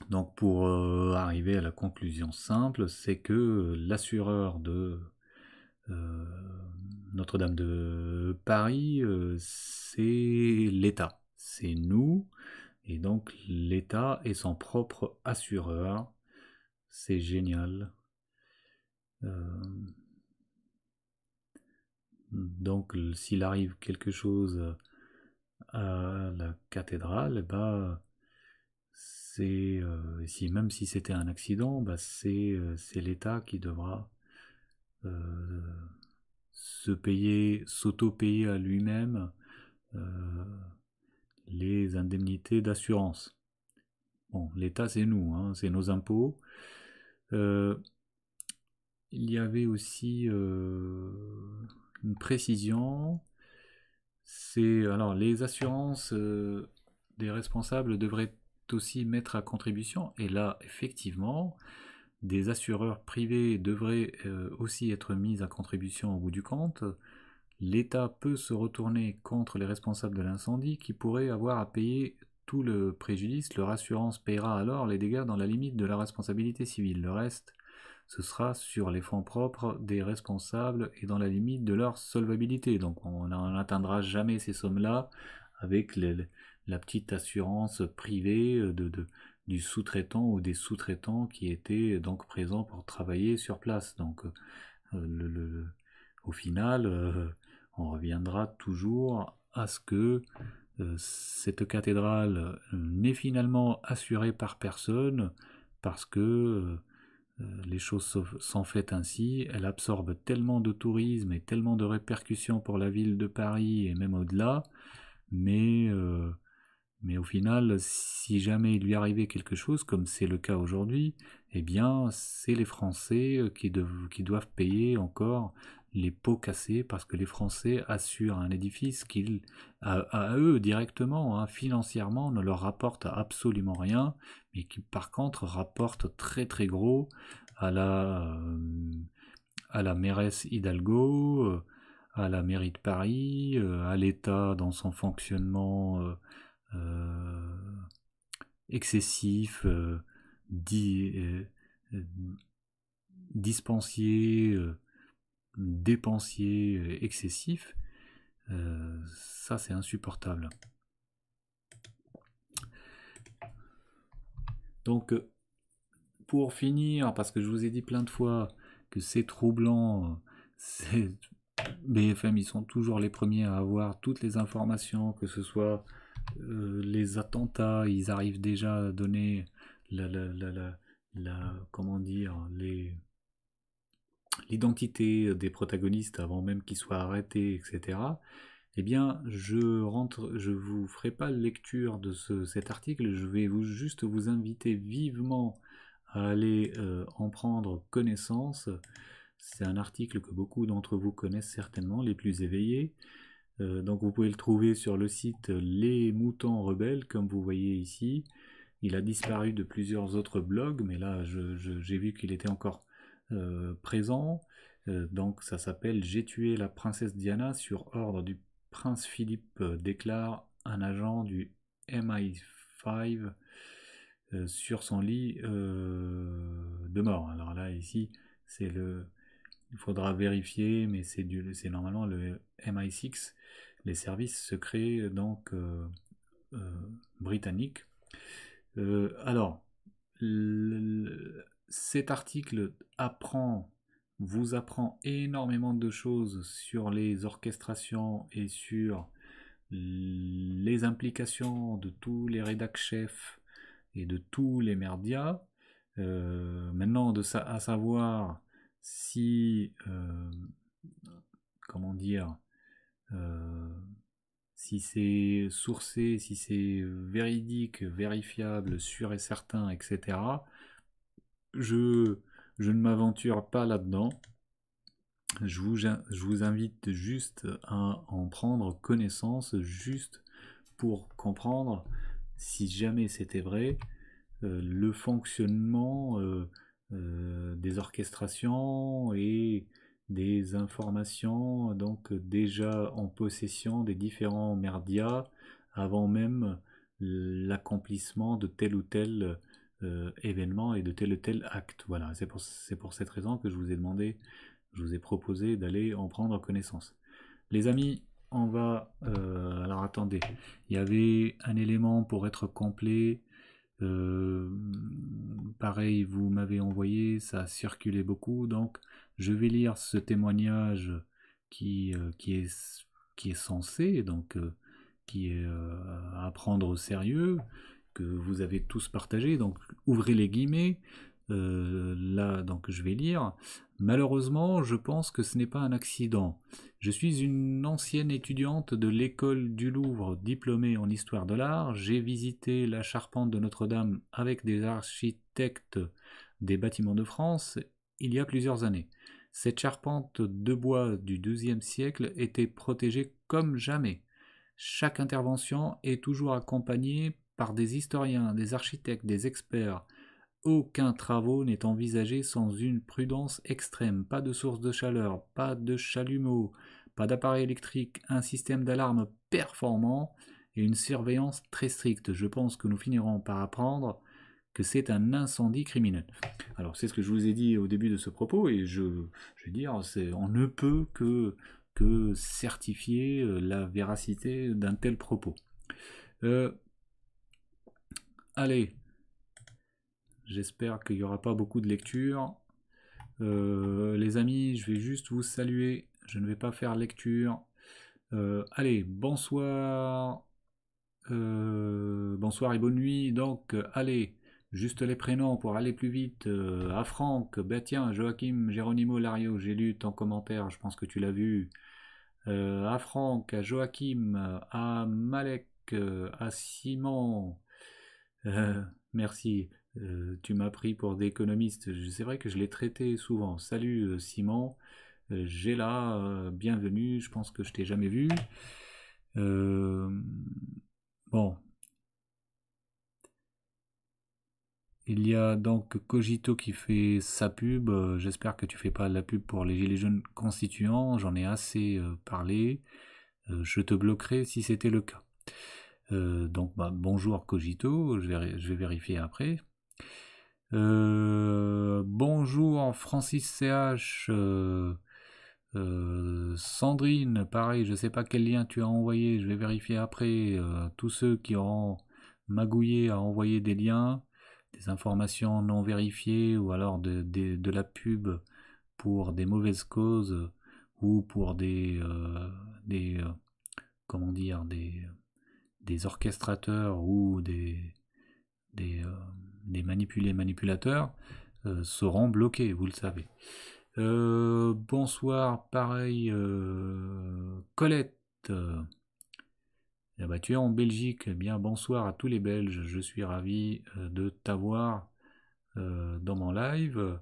[SPEAKER 1] donc pour arriver à la conclusion simple, c'est que l'assureur de notre-Dame de Paris, euh, c'est l'État, c'est nous, et donc l'État est son propre assureur. C'est génial. Euh, donc s'il arrive quelque chose à la cathédrale, bah, c'est euh, même si c'était un accident, bah, c'est l'État qui devra se payer, s'auto-payer à lui-même euh, les indemnités d'assurance. Bon, l'État, c'est nous, hein, c'est nos impôts. Euh, il y avait aussi euh, une précision. C'est alors les assurances des responsables devraient aussi mettre à contribution. Et là, effectivement, des assureurs privés devraient euh, aussi être mis à contribution au bout du compte, l'État peut se retourner contre les responsables de l'incendie qui pourraient avoir à payer tout le préjudice. Leur assurance paiera alors les dégâts dans la limite de la responsabilité civile. Le reste, ce sera sur les fonds propres des responsables et dans la limite de leur solvabilité. Donc on n'atteindra jamais ces sommes-là avec la petite assurance privée euh, de, du sous-traitant ou des sous-traitants qui étaient donc présents pour travailler sur place. Donc, euh, au final, euh, on reviendra toujours à ce que euh, cette cathédrale n'est finalement assurée par personne parce que les choses sont faites ainsi, elle absorbe tellement de tourisme et tellement de répercussions pour la ville de Paris et même au-delà, mais mais au final, si jamais il lui arrivait quelque chose, comme c'est le cas aujourd'hui, eh bien, c'est les Français euh, qui, doivent payer encore les pots cassés parce que les Français assurent un édifice qu'ils, à, eux directement, hein, financièrement, ne leur rapporte absolument rien, mais qui par contre rapporte très très gros à la, euh, à la mairesse Hidalgo, euh, à la mairie de Paris, à l'État dans son fonctionnement. Euh, excessif, euh, di, euh, dispensier, dépensier excessif, ça c'est insupportable. Donc, pour finir, parce que je vous ai dit plein de fois que c'est troublant, [laughs] BFM, ils sont toujours les premiers à avoir toutes les informations, que ce soit euh, les attentats, ils arrivent déjà à donner la, la, la, la comment dire, les l'identité des protagonistes avant même qu'ils soient arrêtés, etc. Eh bien, je rentre, je vous ferai pas lecture de ce, cet article. Je vais vous, juste vous inviter vivement à aller euh, en prendre connaissance. C'est un article que beaucoup d'entre vous connaissent certainement, les plus éveillés. Euh, donc vous pouvez le trouver sur le site euh, Les Moutons Rebelles, comme vous voyez ici. Il a disparu de plusieurs autres blogs, mais là j'ai vu qu'il était encore euh, présent. donc ça s'appelle J'ai tué la princesse Diana sur ordre du prince Philippe, déclare un agent du MI5 sur son lit de mort. Alors là ici c'est le il faudra vérifier, mais c'est normalement le MI6, les services secrets donc euh, euh, britanniques. Euh, alors, cet article apprend, vous apprend énormément de choses sur les orchestrations et sur les implications de tous les rédacs chefs et de tous les merdias. maintenant, de à savoir si, euh, comment dire, euh, si c'est sourcé, si c'est véridique, vérifiable, sûr et certain, etc., je, ne m'aventure pas là-dedans. Je vous, je vous, invite juste à en prendre connaissance, juste pour comprendre, si jamais c'était vrai, euh, le fonctionnement euh, des orchestrations et des informations donc déjà en possession des différents merdias avant même l'accomplissement de tel ou tel euh, événement et de tel ou tel acte. Voilà, c'est pour, cette raison que je vous ai demandé, je vous ai proposé d'aller en prendre connaissance. Les amis, on va... Euh, alors attendez, il y avait un élément pour être complet, euh, pareil, vous m'avez envoyé, ça a circulé beaucoup, donc je vais lire ce témoignage qui, euh, qui, est, qui est censé, donc euh, qui est à prendre au sérieux, que vous avez tous partagé, donc ouvrez les guillemets, euh, là, donc je vais lire. Malheureusement, je pense que ce n'est pas un accident. Je suis une ancienne étudiante de l'école du Louvre, diplômée en histoire de l'art. J'ai visité la charpente de Notre-Dame avec des architectes des bâtiments de France il y a plusieurs années. Cette charpente de bois du deuxième siècle était protégée comme jamais. Chaque intervention est toujours accompagnée par des historiens, des architectes, des experts. Aucun travaux n'est envisagé sans une prudence extrême. Pas de source de chaleur, pas de chalumeau, pas d'appareil électrique, un système d'alarme performant et une surveillance très stricte. Je pense que nous finirons par apprendre que c'est un incendie criminel. Alors c'est ce que je vous ai dit au début de ce propos et je, je veux dire, on ne peut que, que certifier euh, la véracité d'un tel propos. Euh, allez, J'espère qu'il n'y aura pas beaucoup de lectures. Euh, les amis, je vais juste vous saluer. Je ne vais pas faire lecture. Euh, allez, bonsoir. Euh, bonsoir et bonne nuit. Donc, allez, juste les prénoms pour aller plus vite. à Franck, bah tiens, Joachim, Géronimo, Lario, j'ai lu ton commentaire, je pense que tu l'as vu. à Franck, à Joachim, à Malek, à Simon. merci. Euh, tu m'as pris pour d'économiste, C'est vrai que je l'ai traité souvent. Salut euh, Simon, euh, j'ai là, bienvenue, je pense que je t'ai jamais vu. bon. Il y a donc Cogito qui fait sa pub. J'espère que tu fais pas la pub pour les Gilets jaunes constituants. J'en ai assez parlé. je te bloquerai si c'était le cas. donc bah, bonjour Cogito, je vais vérifier après. Euh, bonjour Francis CH. Euh, euh, Sandrine, pareil, je sais pas quel lien tu as envoyé, je vais vérifier après. tous ceux qui auront magouillé à envoyer des liens, des informations non vérifiées ou alors de, de la pub pour des mauvaises causes ou pour des, des comment dire, des, des orchestrateurs ou des, des les manipulés manipulateurs euh, seront bloqués, vous le savez. Euh, bonsoir, pareil, euh, Colette. Eh ben, tu es en Belgique, eh bien bonsoir à tous les Belges, je suis ravi de t'avoir dans mon live.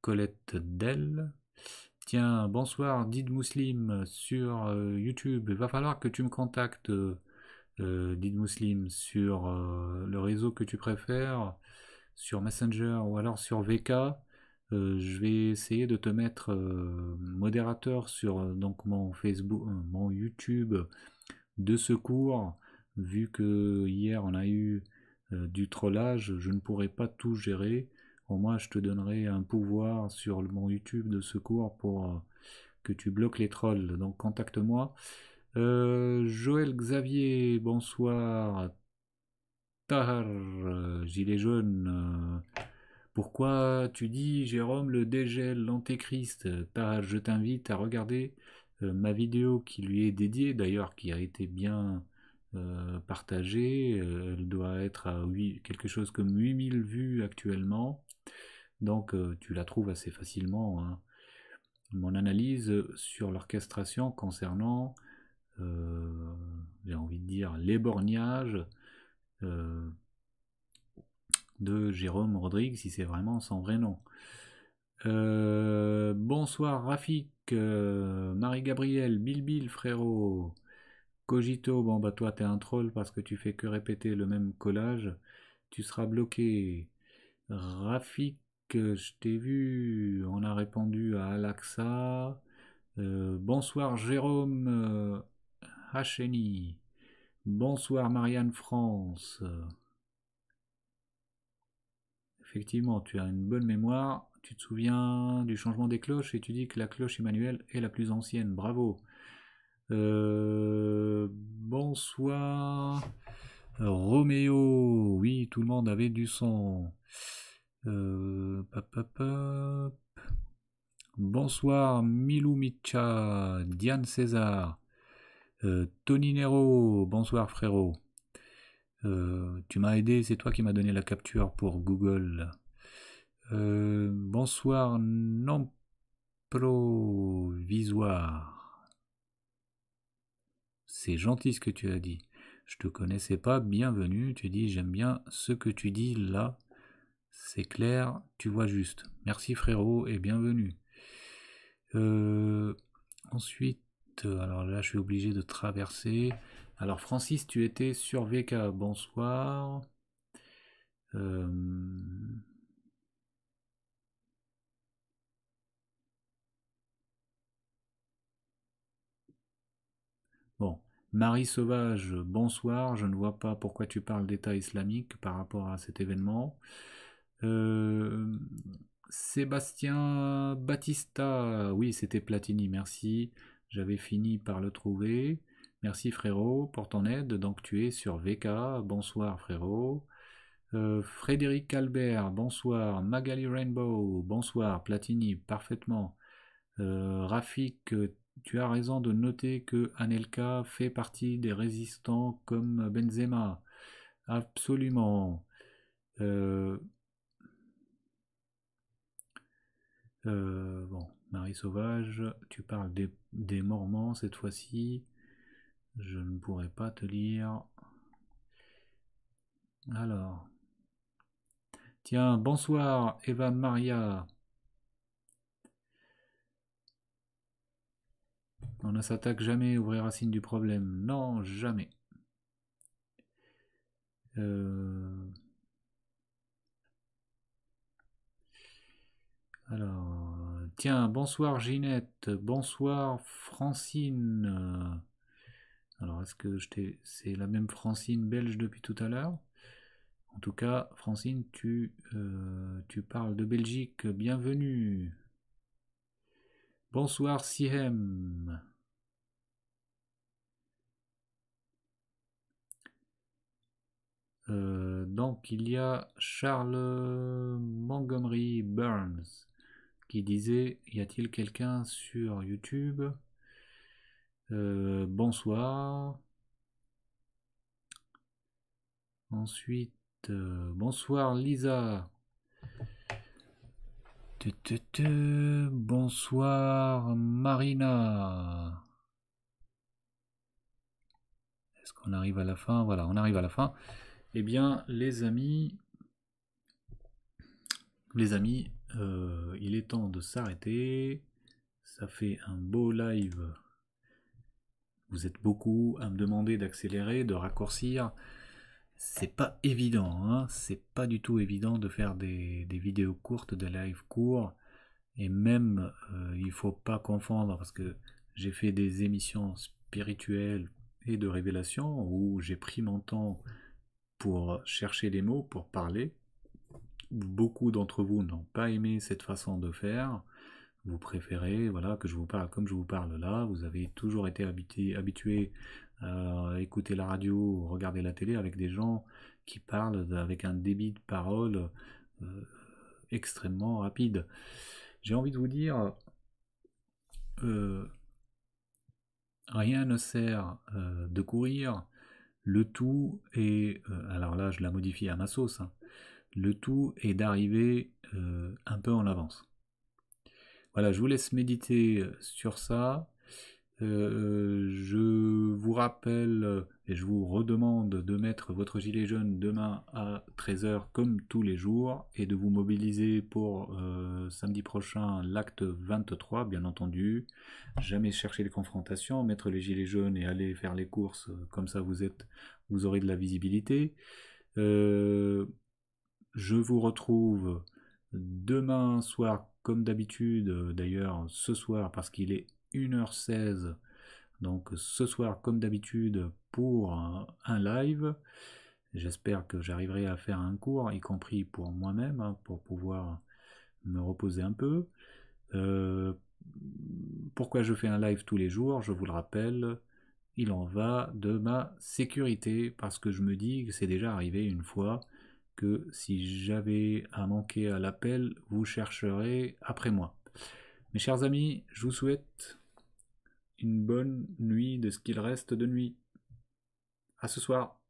[SPEAKER 1] Colette Dell. Tiens, bonsoir, Did Muslim sur YouTube. Il va falloir que tu me contactes euh, Muslim sur euh, le réseau que tu préfères, sur Messenger ou alors sur VK. Euh, je vais essayer de te mettre euh, modérateur sur donc mon Facebook, mon YouTube de secours. Vu que hier on a eu du trollage, je ne pourrai pas tout gérer. Au moins, je te donnerai un pouvoir sur mon YouTube de secours pour que tu bloques les trolls. Donc, contacte-moi. Euh, Joël Xavier, bonsoir. Tahar, euh, gilet jaune. Euh, pourquoi tu dis, Jérôme, le dégel, l'antéchrist Tahar, je t'invite à regarder ma vidéo qui lui est dédiée, d'ailleurs, qui a été bien partagée. elle doit être à quelque chose comme 8000 vues actuellement. Donc, tu la trouves assez facilement. Hein. Mon analyse sur l'orchestration concernant euh, j'ai envie de dire, l'éborgnage euh, de Jérôme Rodrigue, si c'est vraiment son vrai nom. Euh, bonsoir Rafik, Marie-Gabrielle, Bilbil, frérot, Cogito, bon bah toi t'es un troll parce que tu fais que répéter le même collage, tu seras bloqué. Rafik, je t'ai vu, on a répondu à Alaxa. bonsoir Jérôme, Hacheni. Bonsoir Marianne France. Effectivement, tu as une bonne mémoire. Tu te souviens du changement des cloches et tu dis que la cloche Emmanuel est la plus ancienne. Bravo. Euh, bonsoir Roméo. Oui, tout le monde avait du son. Euh, bonsoir Milou Micha, Diane César. Euh, Tony Nero, bonsoir frérot. Euh, tu m'as aidé, c'est toi qui m'as donné la capture pour Google. Euh, bonsoir non provisoire. C'est gentil ce que tu as dit. Je te connaissais pas, bienvenue. Tu dis j'aime bien ce que tu dis là. C'est clair, tu vois juste. Merci frérot et bienvenue. ensuite, euh, alors là, je suis obligé de traverser. Alors Francis, tu étais sur VK. Bonsoir. Euh, bon. Marie Sauvage, bonsoir. Je ne vois pas pourquoi tu parles d'État islamique par rapport à cet événement. Euh, Sébastien Batista. oui, c'était Platini, merci. J'avais fini par le trouver. Merci frérot pour ton aide. Donc tu es sur VK. Bonsoir frérot. Euh, Frédéric Albert, bonsoir. Magali Rainbow, bonsoir. Platini, parfaitement. Euh, Rafik, tu as raison de noter que Anelka fait partie des résistants comme Benzema. Absolument. Euh, bon. Marie Sauvage, tu parles des, des Mormons cette fois-ci. Je ne pourrais pas te lire. Alors. Tiens, bonsoir Eva Maria. On ne s'attaque jamais aux vraies racines du problème. Non, jamais. Euh. Alors tiens, bonsoir Ginette, bonsoir Francine. Alors, est-ce que c'est la même Francine belge depuis tout à l'heure En tout cas, Francine, euh, tu, parles de Belgique, bienvenue. Bonsoir Sihem. Euh, donc il y a Charles Montgomery Burns disait Y a-t-il quelqu'un sur YouTube euh, Bonsoir. Ensuite, euh, bonsoir Lisa. Te, Bonsoir Marina. Est-ce qu'on arrive à la fin Voilà, on arrive à la fin. Eh bien, les amis, les amis, euh, il est temps de s'arrêter. Ça fait un beau live. Vous êtes beaucoup à me demander d'accélérer, de raccourcir. C'est pas évident, hein. c'est pas du tout évident de faire des, vidéos courtes, des lives courts. Et même, il euh, il faut pas confondre parce que j'ai fait des émissions spirituelles et de révélation où j'ai pris mon temps pour chercher des mots, pour parler beaucoup d'entre vous n'ont pas aimé cette façon de faire. Vous préférez voilà, que je vous parle comme je vous parle là. Vous avez toujours été habitué, habitué euh, à écouter la radio regarder la télé avec des gens qui parlent avec un débit de parole euh, extrêmement rapide. J'ai envie de vous dire, euh, rien ne sert de courir. Le tout est, alors là je la modifie à ma sauce, hein, le tout est d'arriver euh, un peu en avance. Voilà, je vous laisse méditer euh, sur ça. Euh, je vous rappelle et je vous redemande de mettre votre gilet jaune demain à 13h comme tous les jours et de vous mobiliser pour samedi prochain l'acte 23 bien entendu. Jamais chercher les confrontations, mettre les gilets jaunes et aller faire les courses, comme ça vous êtes vous aurez de la visibilité. Je vous retrouve demain soir, comme d'habitude, euh, d'ailleurs ce soir, parce qu'il est 1h16. Donc ce soir, comme d'habitude, pour un, live. J'espère que j'arriverai à faire un cours, y compris pour moi-même, hein, pour pouvoir me reposer un peu. Euh, pourquoi je fais un live tous les jours Je vous le rappelle, il en va de ma sécurité, parce que je me dis que c'est déjà arrivé une fois que si j'avais à manquer à l'appel, vous chercherez après moi. Mes chers amis, je vous souhaite une bonne nuit de ce qu'il reste de nuit. À ce soir.